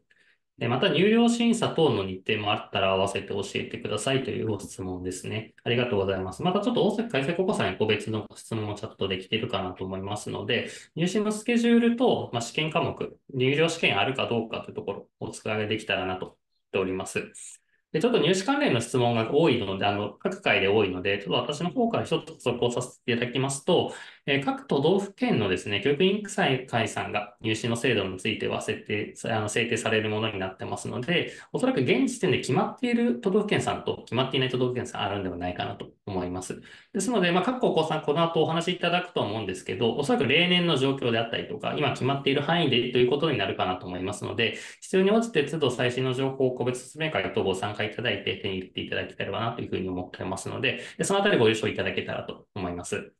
A: で、また入寮審査等の日程もあったら合わせて教えてくださいというご質問ですね。ありがとうございます。またちょっと大阪開催高校さんに個別の質問をチャットできているかなと思いますので、入試のスケジュールと、まあ、試験科目、入寮試験あるかどうかというところをお伝えできたらなと思っております。で、ちょっと入試関連の質問が多いので、あの、各回で多いので、ちょっと私の方から一つ補足をさせていただきますと、えー、各都道府県のですね、教育委員会会さんが入試の制度については設定、あの制定されるものになってますので、おそらく現時点で決まっている都道府県さんと決まっていない都道府県さんあるんではないかなと思います。ですので、まあ、各高校さん、この後お話しいただくと思うんですけど、おそらく例年の状況であったりとか、今決まっている範囲でということになるかなと思いますので、必要に応じて都度最新の情報を個別説明会とご参加いただいて手に入れていただけたらなというふうに思ってますので、でそのあたりご了承いただけたらと思います。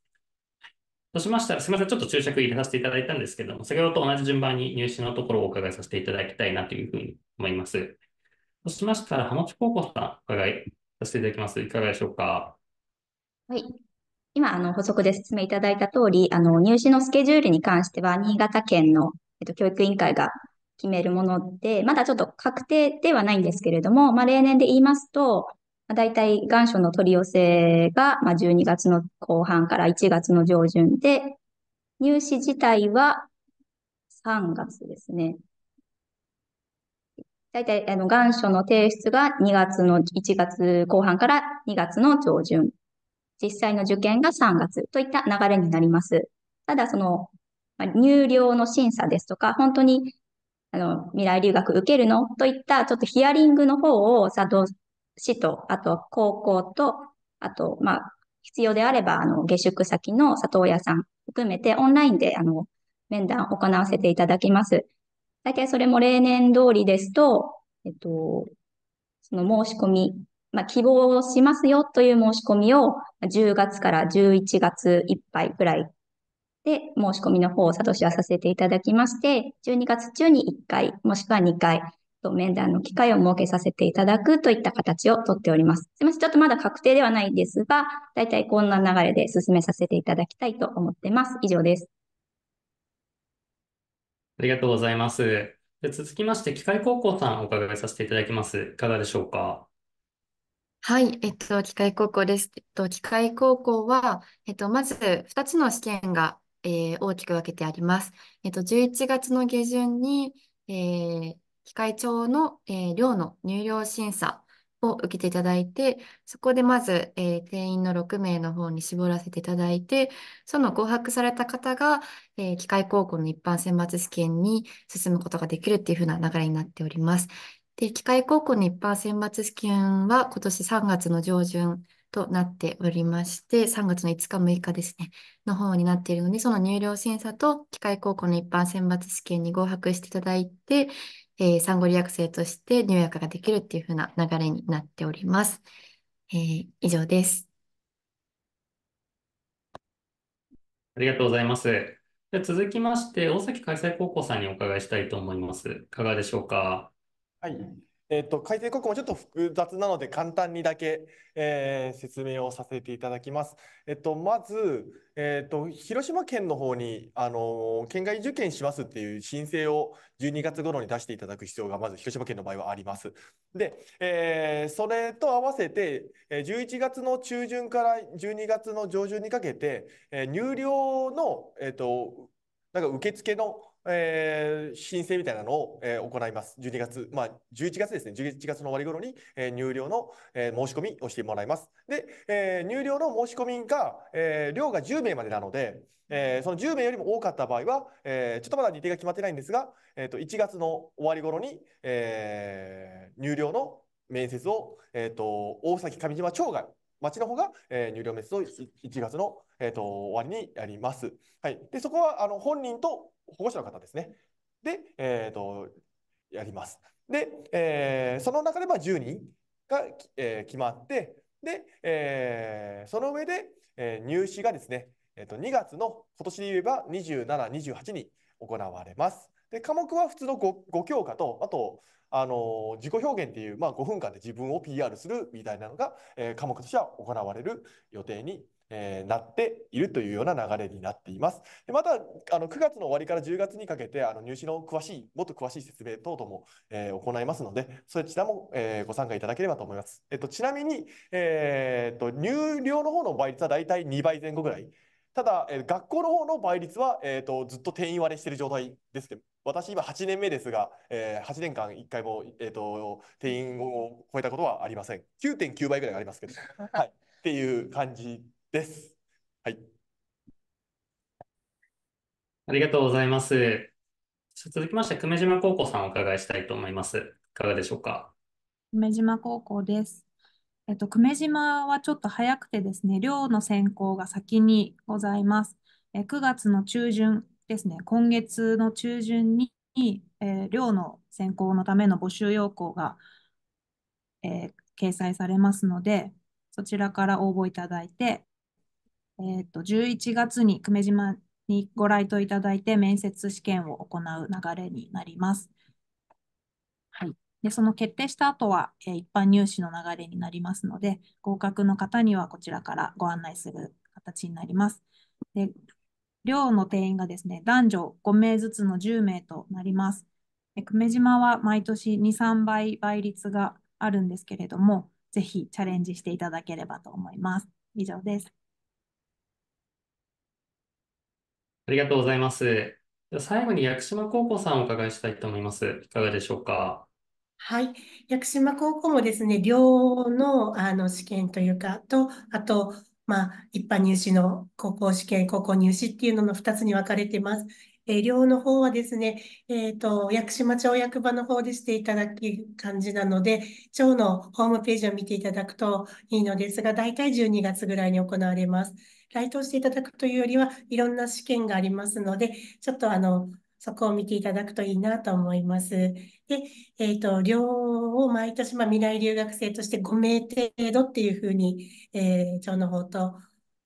A: そうしましたら、すみません、ちょっと注釈入れさせていただいたんですけども、先ほどと同じ順番に入試のところをお伺いさせていただきたいなというふうに思います。そうしましたら、浜地高校さん、お伺いさせていただきます。いかがでしょうか。
B: はい。今、あの、補足で説明いただいた通り、あの、入試のスケジュールに関しては、新潟県の、えっと、教育委員会が決めるもので、まだちょっと確定ではないんですけれども、まあ、例年で言いますと、まあ、大体願書の取り寄せが、まあ、12月の後半から1月の上旬で、入試自体は3月ですね。大体、あの、願書の提出が2月の、1月後半から2月の上旬実際の受験が3月といった流れになります。ただ、その、入寮の審査ですとか、本当に、あの、未来留学受けるのといった、ちょっとヒアリングの方を、さ、どう、市と、あと、高校と、あと、まあ、必要であれば、あの、下宿先の里親さん含めて、オンラインで、あの、面談を行わせていただきます。だけそれも例年通りですと、えっと、その申し込みまあ、希望しますよという申し込みを10月から11月いっぱいぐらいで申し込みの方をサトシはさせていただきまして、12月中に1回もしくは2回と面談の機会を設けさせていただくといった形をとっております。すみません。ちょっとまだ確定ではないんですが、大体こんな流れで進めさせていただきたいと思ってます。以上です。
A: ありがとうございます。続きまして、機械高校さんお伺いさせていただきます。いかがでしょうか
B: はい、
C: えっと、機械高校です。えっと、機械高校は、えっと、まず2つの試験が、えー大きく分けてあります。えっと、11月の下旬に、えー機械庁の、えー寮の入寮審査を受けていただいて、そこでまず、えー定員の6名の方に絞らせていただいて、その合格された方が、えー機械高校の一般選抜試験に進むことができるっていうふうな流れになっております。で、機械高校の一般選抜試験は今年3月の上旬となっておりまして、3月の5日、6日ですね、の方になっているので、その入寮審査と機械高校の一般選抜試験に合格していただいて、えー、産後理学生として入学ができるっていううな流れになっております。
A: えー、以上です。ありがとうございます。
D: 続きまし
A: て、大崎開催高校さんにお伺いしたいと思います。いかがでしょうか。
D: はい。えっ、ー、と、改正国もちょっと複雑なので、簡単にだけ、えー、説明をさせていただきます。えっ、ー、と、まず、えっ、と、広島県の方に、あの県外受験しますっていう申請を12月頃に出していただく必要が、まず広島県の場合はあります。で、えそれと合わせて、11月の中旬から12月の上旬にかけて、え入寮の、えっ、と、なんか受付のえー、申請みたいなのを、えー、行います。12月、まあ、11月ですね、11月の終わり頃に、えー、入寮の、え申し込みをしてもらいます。で、え入寮の申し込みが、え寮が10名までなので、えその10名よりも多かった場合は、えちょっとまだ日程が決まってないんですが、えーと、1月の終わり頃に、え入寮の面接を、えーと、大崎上島町外町の方が、えー、入寮面接を1月の、えーと終わりにやります。はい、でそこはあの本人と保護者の方ですね。で、えっ、ー、と、やります。で、えー、その中でまあ10人が、えー、決まって、で、えー、その上で、えー、入試がですね、えー、と2月の今年で言えば27、28に行われます。で、科目は普通の 5, 5教科と、あと、あの自己表現っていう、まあ、5分間で自分を PR するみたいなのが、えー、科目としては行われる予定にえー、なっているというような流れになっています。でまたあの9月の終わりから10月にかけてあの入試の詳しいもっと詳しい説明等々も、えー、行いますのでそちらも、えー、ご参加いただければと思います。えっと、ちなみに、えっと入寮の方の倍率はだいたい2倍前後ぐらい。ただ、え学校の方の倍率は、えーとずっと定員割れしている状態ですけど、私、今8年目ですが、えー、8年間1回も、えーと定員を超えたことはありません。9.9倍ぐらいありますけど、はい、っていう感じです。はい。
A: ありがとうございます。続きまして、久米島高校さんお伺いしたいと思います。いかがでしょうか。
F: 久米島高校です。えっと、久米島はちょっと早くてですね、寮の選考が先にございます。え9月の中旬ですね、今月の中旬に、えー、寮の選考のための募集要項が、えー、掲載されますので、そちらから応募いただいて、えー、と、11月に久米島にご来島いただいて面接試験を行う流れになります。はい。で、その決定した後は、えー、一般入試の流れになりますので、合格の方にはこちらからご案内する形になります。で、寮の定員がですね、男女5名ずつの10名となります。久米島は毎年2、3倍倍率があるんですけれども、ぜひチャレンジしていただければと思います。以上です。
A: ありがとうございます。では最後に薬島高校さんをお伺いしたいと思います。いかがでしょうか。
G: はい。薬島高校もですね、寮の、あの試験というか、と、あと、まあ、一般入試の高校試験、高校入試っていうのの2つに分かれてます。え量の方はですね、えー、と、屋久島町役場の方でしていただく感じなので、町のホームページを見ていただくといいのですが、大体12月ぐらいに行われます。該当していただくというよりは、いろんな試験がありますので、ちょっとあの、そこを見ていただくといいなと思います。で、えっ、ー、と、寮を毎年、まあ、未来留学生として5名程度っていうふうに、えー、町の方と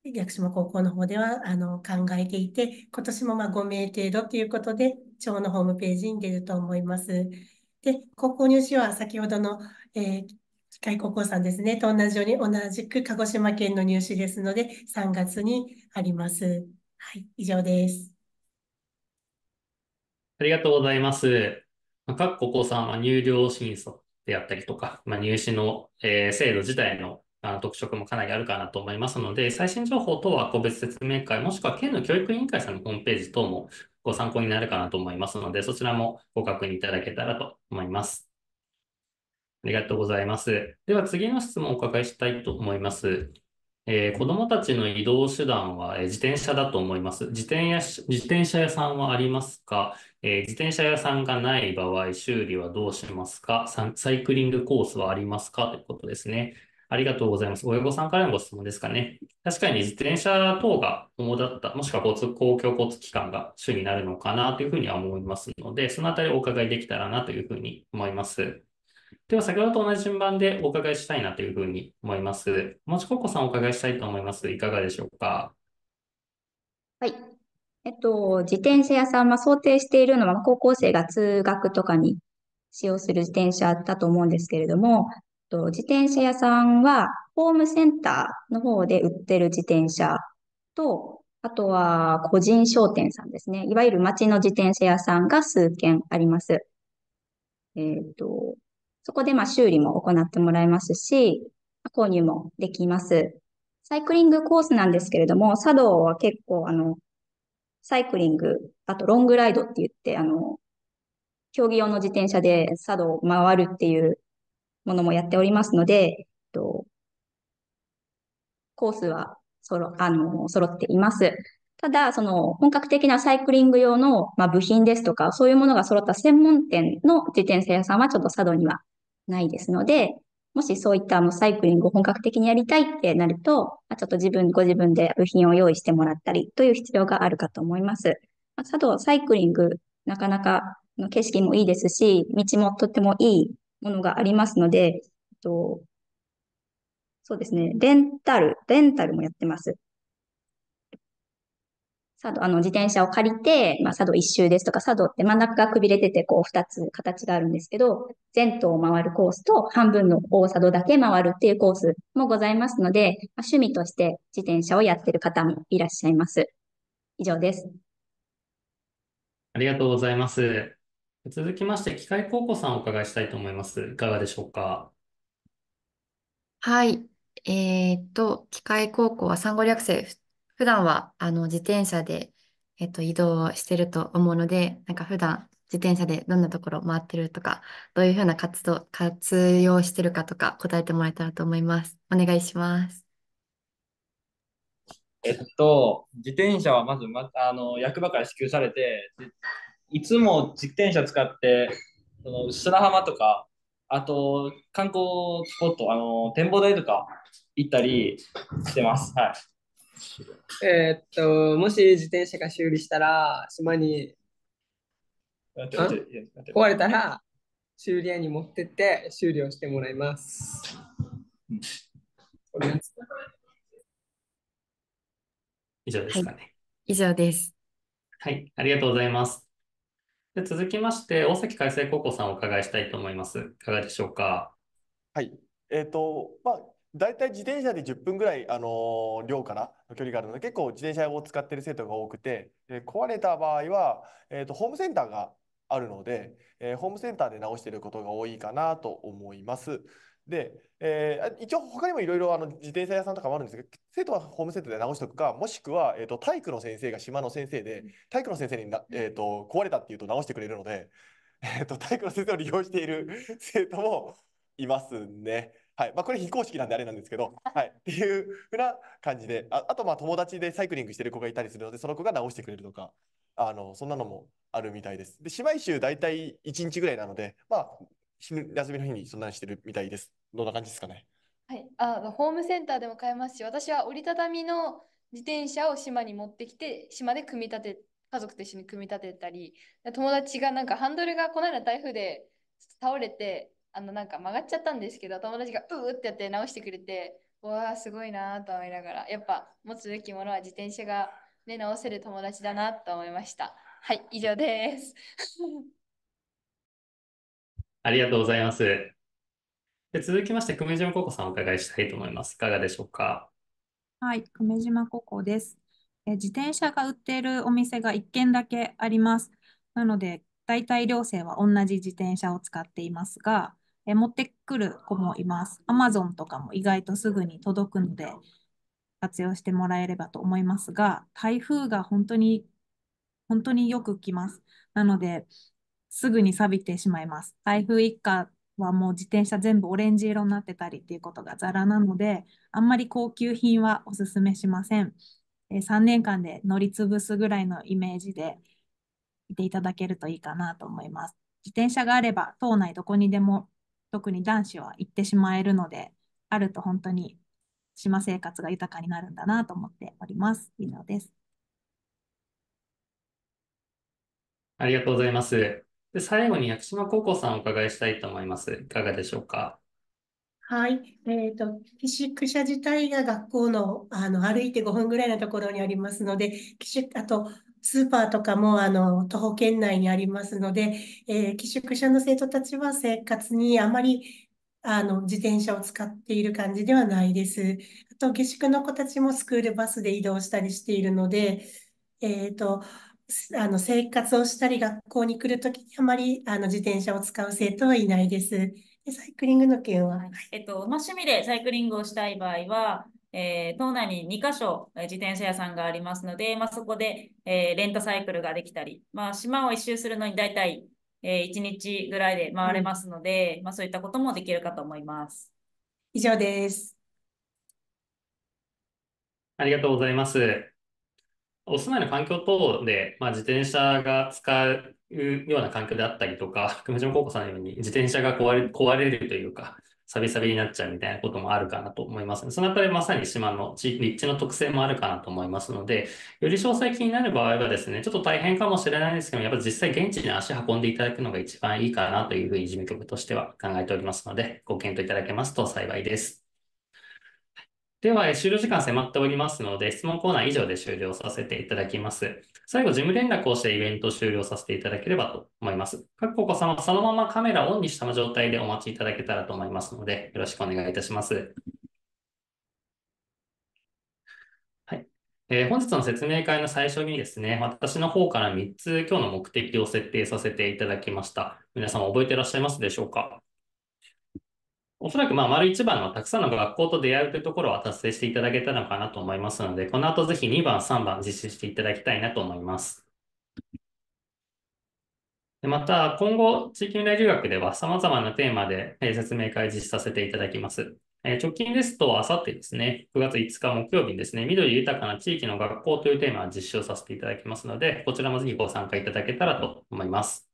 G: 薬師も高校の方ではあの考えていて、今年もま5名程度ということで、町のホームページに出ると思います。で、高校入試は先ほどの、えー、機械高校さんですね、と同じように同じく鹿児島県の入試ですので、3月にあります。はい、以上です。
A: ありがとうございます。各高校さんは入寮審査であったりとか、まあ、入試の、えー、制度自体のあの特色もかなりあるかなと思いますので、最新情報等は個別説明会、もしくは県の教育委員会さんのホームページ等もご参考になるかなと思いますので、そちらもご確認いただけたらと思います。ありがとうございます。では次の質問をお伺いしたいと思います。えー、子どもたちの移動手段は、え自転車だと思います。自転や自転車屋さんはありますか、えー、自転車屋さんがない場合、修理はどうしますかサイクリングコースはありますかということですね。ありがとうございます。親御さんからのご質問ですかね。確かに自転車等が主だった、もしくは交通公共交通機関が主になるのかなというふうには思いますので、そのあたりお伺いできたらなというふうに思います。では、先ほどと同じ順番でお伺いしたいなというふうに思います。もちここさんお伺いしたいと思います。いかがでしょうか。
B: はい。えっと、自転車屋さん、まあ、想定しているのは、高校生が通学とかに使用する自転車だと思うんですけれども、と、自転車屋さんは、ホームセンターの方で売ってる自転車と、あとは個人商店さんですね。いわゆる町の自転車屋さんが数軒あります。えっ、ー、と、そこでまあ修理も行ってもらえますし、購入もできます。サイクリングコースなんですけれども、茶道は結構あの、サイクリング、あとロングライドって言って、あの、競技用の自転車で茶道を回るっていうものもやっておりますので、えっと、コースはそろ、あの、揃っています。ただ、その本格的なサイクリング用の、まあ、部品ですとか、そういうものが揃った専門店の自転車屋さんはちょっと佐渡にはないですので、もしそういったもうサイクリングを本格的にやりたいってなると、あ、ちょっと自分、ご自分で部品を用意してもらったりという必要があるかと思います。ま佐渡サイクリング、なかなかの景色もいいですし、道もとってもいいものがありますので、えっと、そうですね、レンタル、レンタルもやってます。佐渡、あの、自転車を借りて、まあ、佐渡一周ですとか、佐渡って真ん中がくびれてて、こう、二つ形があるんですけど、全島を回るコースと、半分の大佐渡だけ回るっていうコースもございますので、まあ、趣味として自転車をやってる方もいらっしゃいます。以上です。
A: ありがとうございます。続きまして、機械高校さんお伺いしたいと思います。いかがでしょうか。
C: はい。えっと、機械高校は産後略生、ふ普段はあの自転車で、えっと、移動してると思うので、なんか普段自転車でどんなところ回ってるとか、どういうふうな活動、活用してるかとか答えてもらえたらと思います。お願いします。
A: えっと、自転車はまず、ま、あの役場から支給されて、いつも自転車使って、その砂浜とか、あと観光スポット、あの展望台とか行ったりしてます。は
G: い、えっと、もし自転車が修理したら、島に
A: 壊
G: れたら、修理屋に持ってって修理をしてもらいます。うん、
A: 以上ですかね、はい、以上です。はい、ありがとうございます。で続きまして、大崎海星高校さんをお伺いしたいと思います。いかがでしょうか。
D: はい。えっ、ー、と、まあ、大体自転車で10分ぐらい、あの寮からの距離があるので、結構自転車を使っている生徒が多くて、で壊れた場合は、えっ、ー、と、ホームセンターがあるので、えー、ホームセンターで直していることが多いかなと思います。で、えー、一応他にもいろいろ自転車屋さんとかもあるんですけど、生徒はホームセンターで直しておくか、もしくは、えーと、体育の先生が島の先生で、体育の先生にな、えーと、壊れたっていうと直してくれるので、えーと、と体育の先生を利用している 生徒もいますね。はい。まあ、これ非公式なんであれなんですけど、はい。っていうふうな感じで、ああと、まあ、友達でサイクリングしてる子がいたりするので、その子が直してくれるとか、あの、そんなのもあるみたいです。で、姉妹集大体1日ぐらいなので、まあ、休みの日にそんなにしてるみたいです。どんな感じですかね。
E: はい、あホームセンターでも買えますし、私は折りたたみの自転車を島に持ってきて、島で組み立て、家族と一緒に組み立てたり、友達がなんかハンドルがこの間台風で倒れて、あのなんか曲がっちゃったんですけど、友達がうーってやって直してくれて、わあ、すごいなと思いながら、やっぱ持つべきものは自転車が、ね、直せる友達だなと思いました。はい、以上です。
A: ありがとうございます。で続きまして、久米島高校さんお伺いしたいと思います。いかがでしょうか。
F: はい、久米島高校です。え自転車が売っているお店が1軒だけあります。なので、大体寮生は同じ自転車を使っていますが、え持ってくる子もいます。アマゾンとかも意外とすぐに届くので、活用してもらえればと思いますが、台風が本当に、本当によく来ます。なので、すぐに錆びてしまいます。台風一過はもう自転車全部オレンジ色になってたりっていうことがざらなので、あんまり高級品はおすすめしません。え3年間で乗りつぶすぐらいのイメージでいていただけるといいかなと思います。自転車があれば、島内どこにでも、特に男子は行ってしまえるので、あると本当に島生活が豊かになるんだなと思っております。以上です。
A: ありがとうございます。で、最後に薬島高校さんお伺いしたいと思います。いかがでしょうか。
G: はい。えっ、ー、と、寄宿舎自体が学校の、あの、歩いて5分ぐらいのところにありますので、寄宿、あと、スーパーとかも、あの、徒歩圏内にありますので、えー、寄宿舎の生徒たちは生活にあまり、あの、自転車を使っている感じではないです。あと、下宿の子たちもスクールバスで移動したりしているので、えっ、ー、と、あの生活をしたり学校に来るときにあまりあの自転車を使う生徒はいないです。でサイクリングの件は、
B: えっとまあ、趣味でサイクリングをしたい場合は、えー、島内に2か所、自転車屋さんがありますので、まあ、そこで、えー、レンタサイクルができたり、まあ、島を一周するのに大体、えー、1日ぐらいで回れますので、うん、まあ、そういったこともできるかと思います。
G: 以上です。
A: ありがとうございます。お住まいの環境等で、まあ、自転車が使うような環境であったりとか、久 米島高校さんのように自転車が壊れ壊れるというか、サビサビになっちゃうみたいなこともあるかなと思います、ね。そのあたりまさに島の地立地の特性もあるかなと思いますので、より詳細気になる場合はですね、ちょっと大変かもしれないですけど、やっぱり実際現地に足運んでいただくのが一番いいかなというふうに事務局としては考えておりますので、ご検討いただけますと幸いです。では、終了時間迫っておりますので、質問コーナー以上で終了させていただきます。最後、事務連絡をしてイベントを終了させていただければと思います。各個々様、そのままカメラオンにした状態でお待ちいただけたらと思いますので、よろしくお願いいたします。えー、本日の説明会の最初にですね、私の方から3つ今日の目的を設定させていただきました。皆さん覚えていらっしゃいますでしょうかおそらく、まあ、丸1番のたくさんの学校と出会うというところは達成していただけたのかなと思いますので、この後ぜひ2番、3番実施していただきたいなと思います。でまた、今後、地域未来留学では様々なテーマで説明会実施させていただきます。え直近ですと、あさってですね、9月5日木曜日にですね、緑豊かな地域の学校というテーマを実施をさせていただきますので、こちらもぜひご参加いただけたらと思います。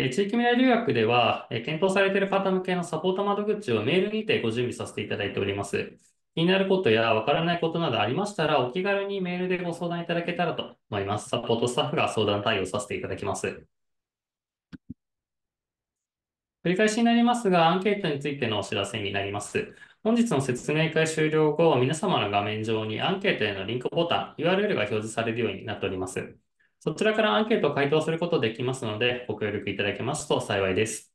A: え地域未来留学では、え検討されている方向けのサポート窓口をメールにてご準備させていただいております。気になることやわからないことなどありましたら、お気軽にメールでご相談いただけたらと思います。サポートスタッフが相談対応させていただきます。繰り返しになりますが、アンケートについてのお知らせになります。本日の説明会終了後、皆様の画面上にアンケートへのリンクボタン、URL が表示されるようになっております。そちらからアンケートを回答することできますので、ご協力いただけますと幸いです。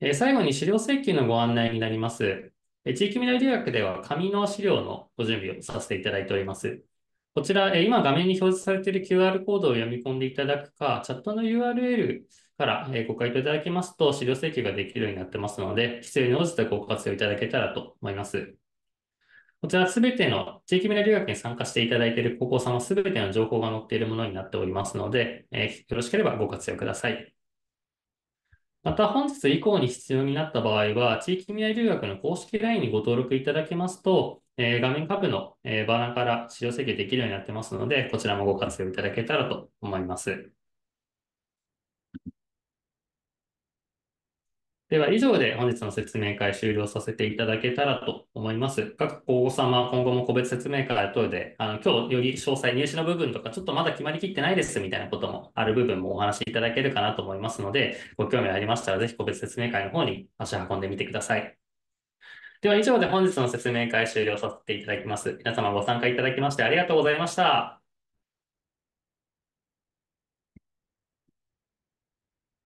A: え最後に資料請求のご案内になります。え地域未来留学では紙の資料のご準備をさせていただいております。こちら、え今画面に表示されている QR コードを読み込んでいただくか、チャットの URL からご回答いただきますと資料請求ができるようになってますので、必要に応じてご活用いただけたらと思います。こちらすべての地域未来留学に参加していただいている高校さんはすべての情報が載っているものになっておりますので、えー、よろしければご活用ください。また本日以降に必要になった場合は、地域未来留学の公式 LINE にご登録いただけますと、えー、画面下部の、えー、バナーから使用請求できるようになってますので、こちらもご活用いただけたらと思います。では以上で本日の説明会終了させていただけたらと思います。各候補様、今後も個別説明会等で、あの今日より詳細入試の部分とか、ちょっとまだ決まりきってないですみたいなこともある部分もお話しいただけるかなと思いますので、ご興味ありましたらぜひ個別説明会の方に足を運んでみてください。では以上で本日の説明会終了させていただきます。皆様ご参加いただきましてありがとうございました。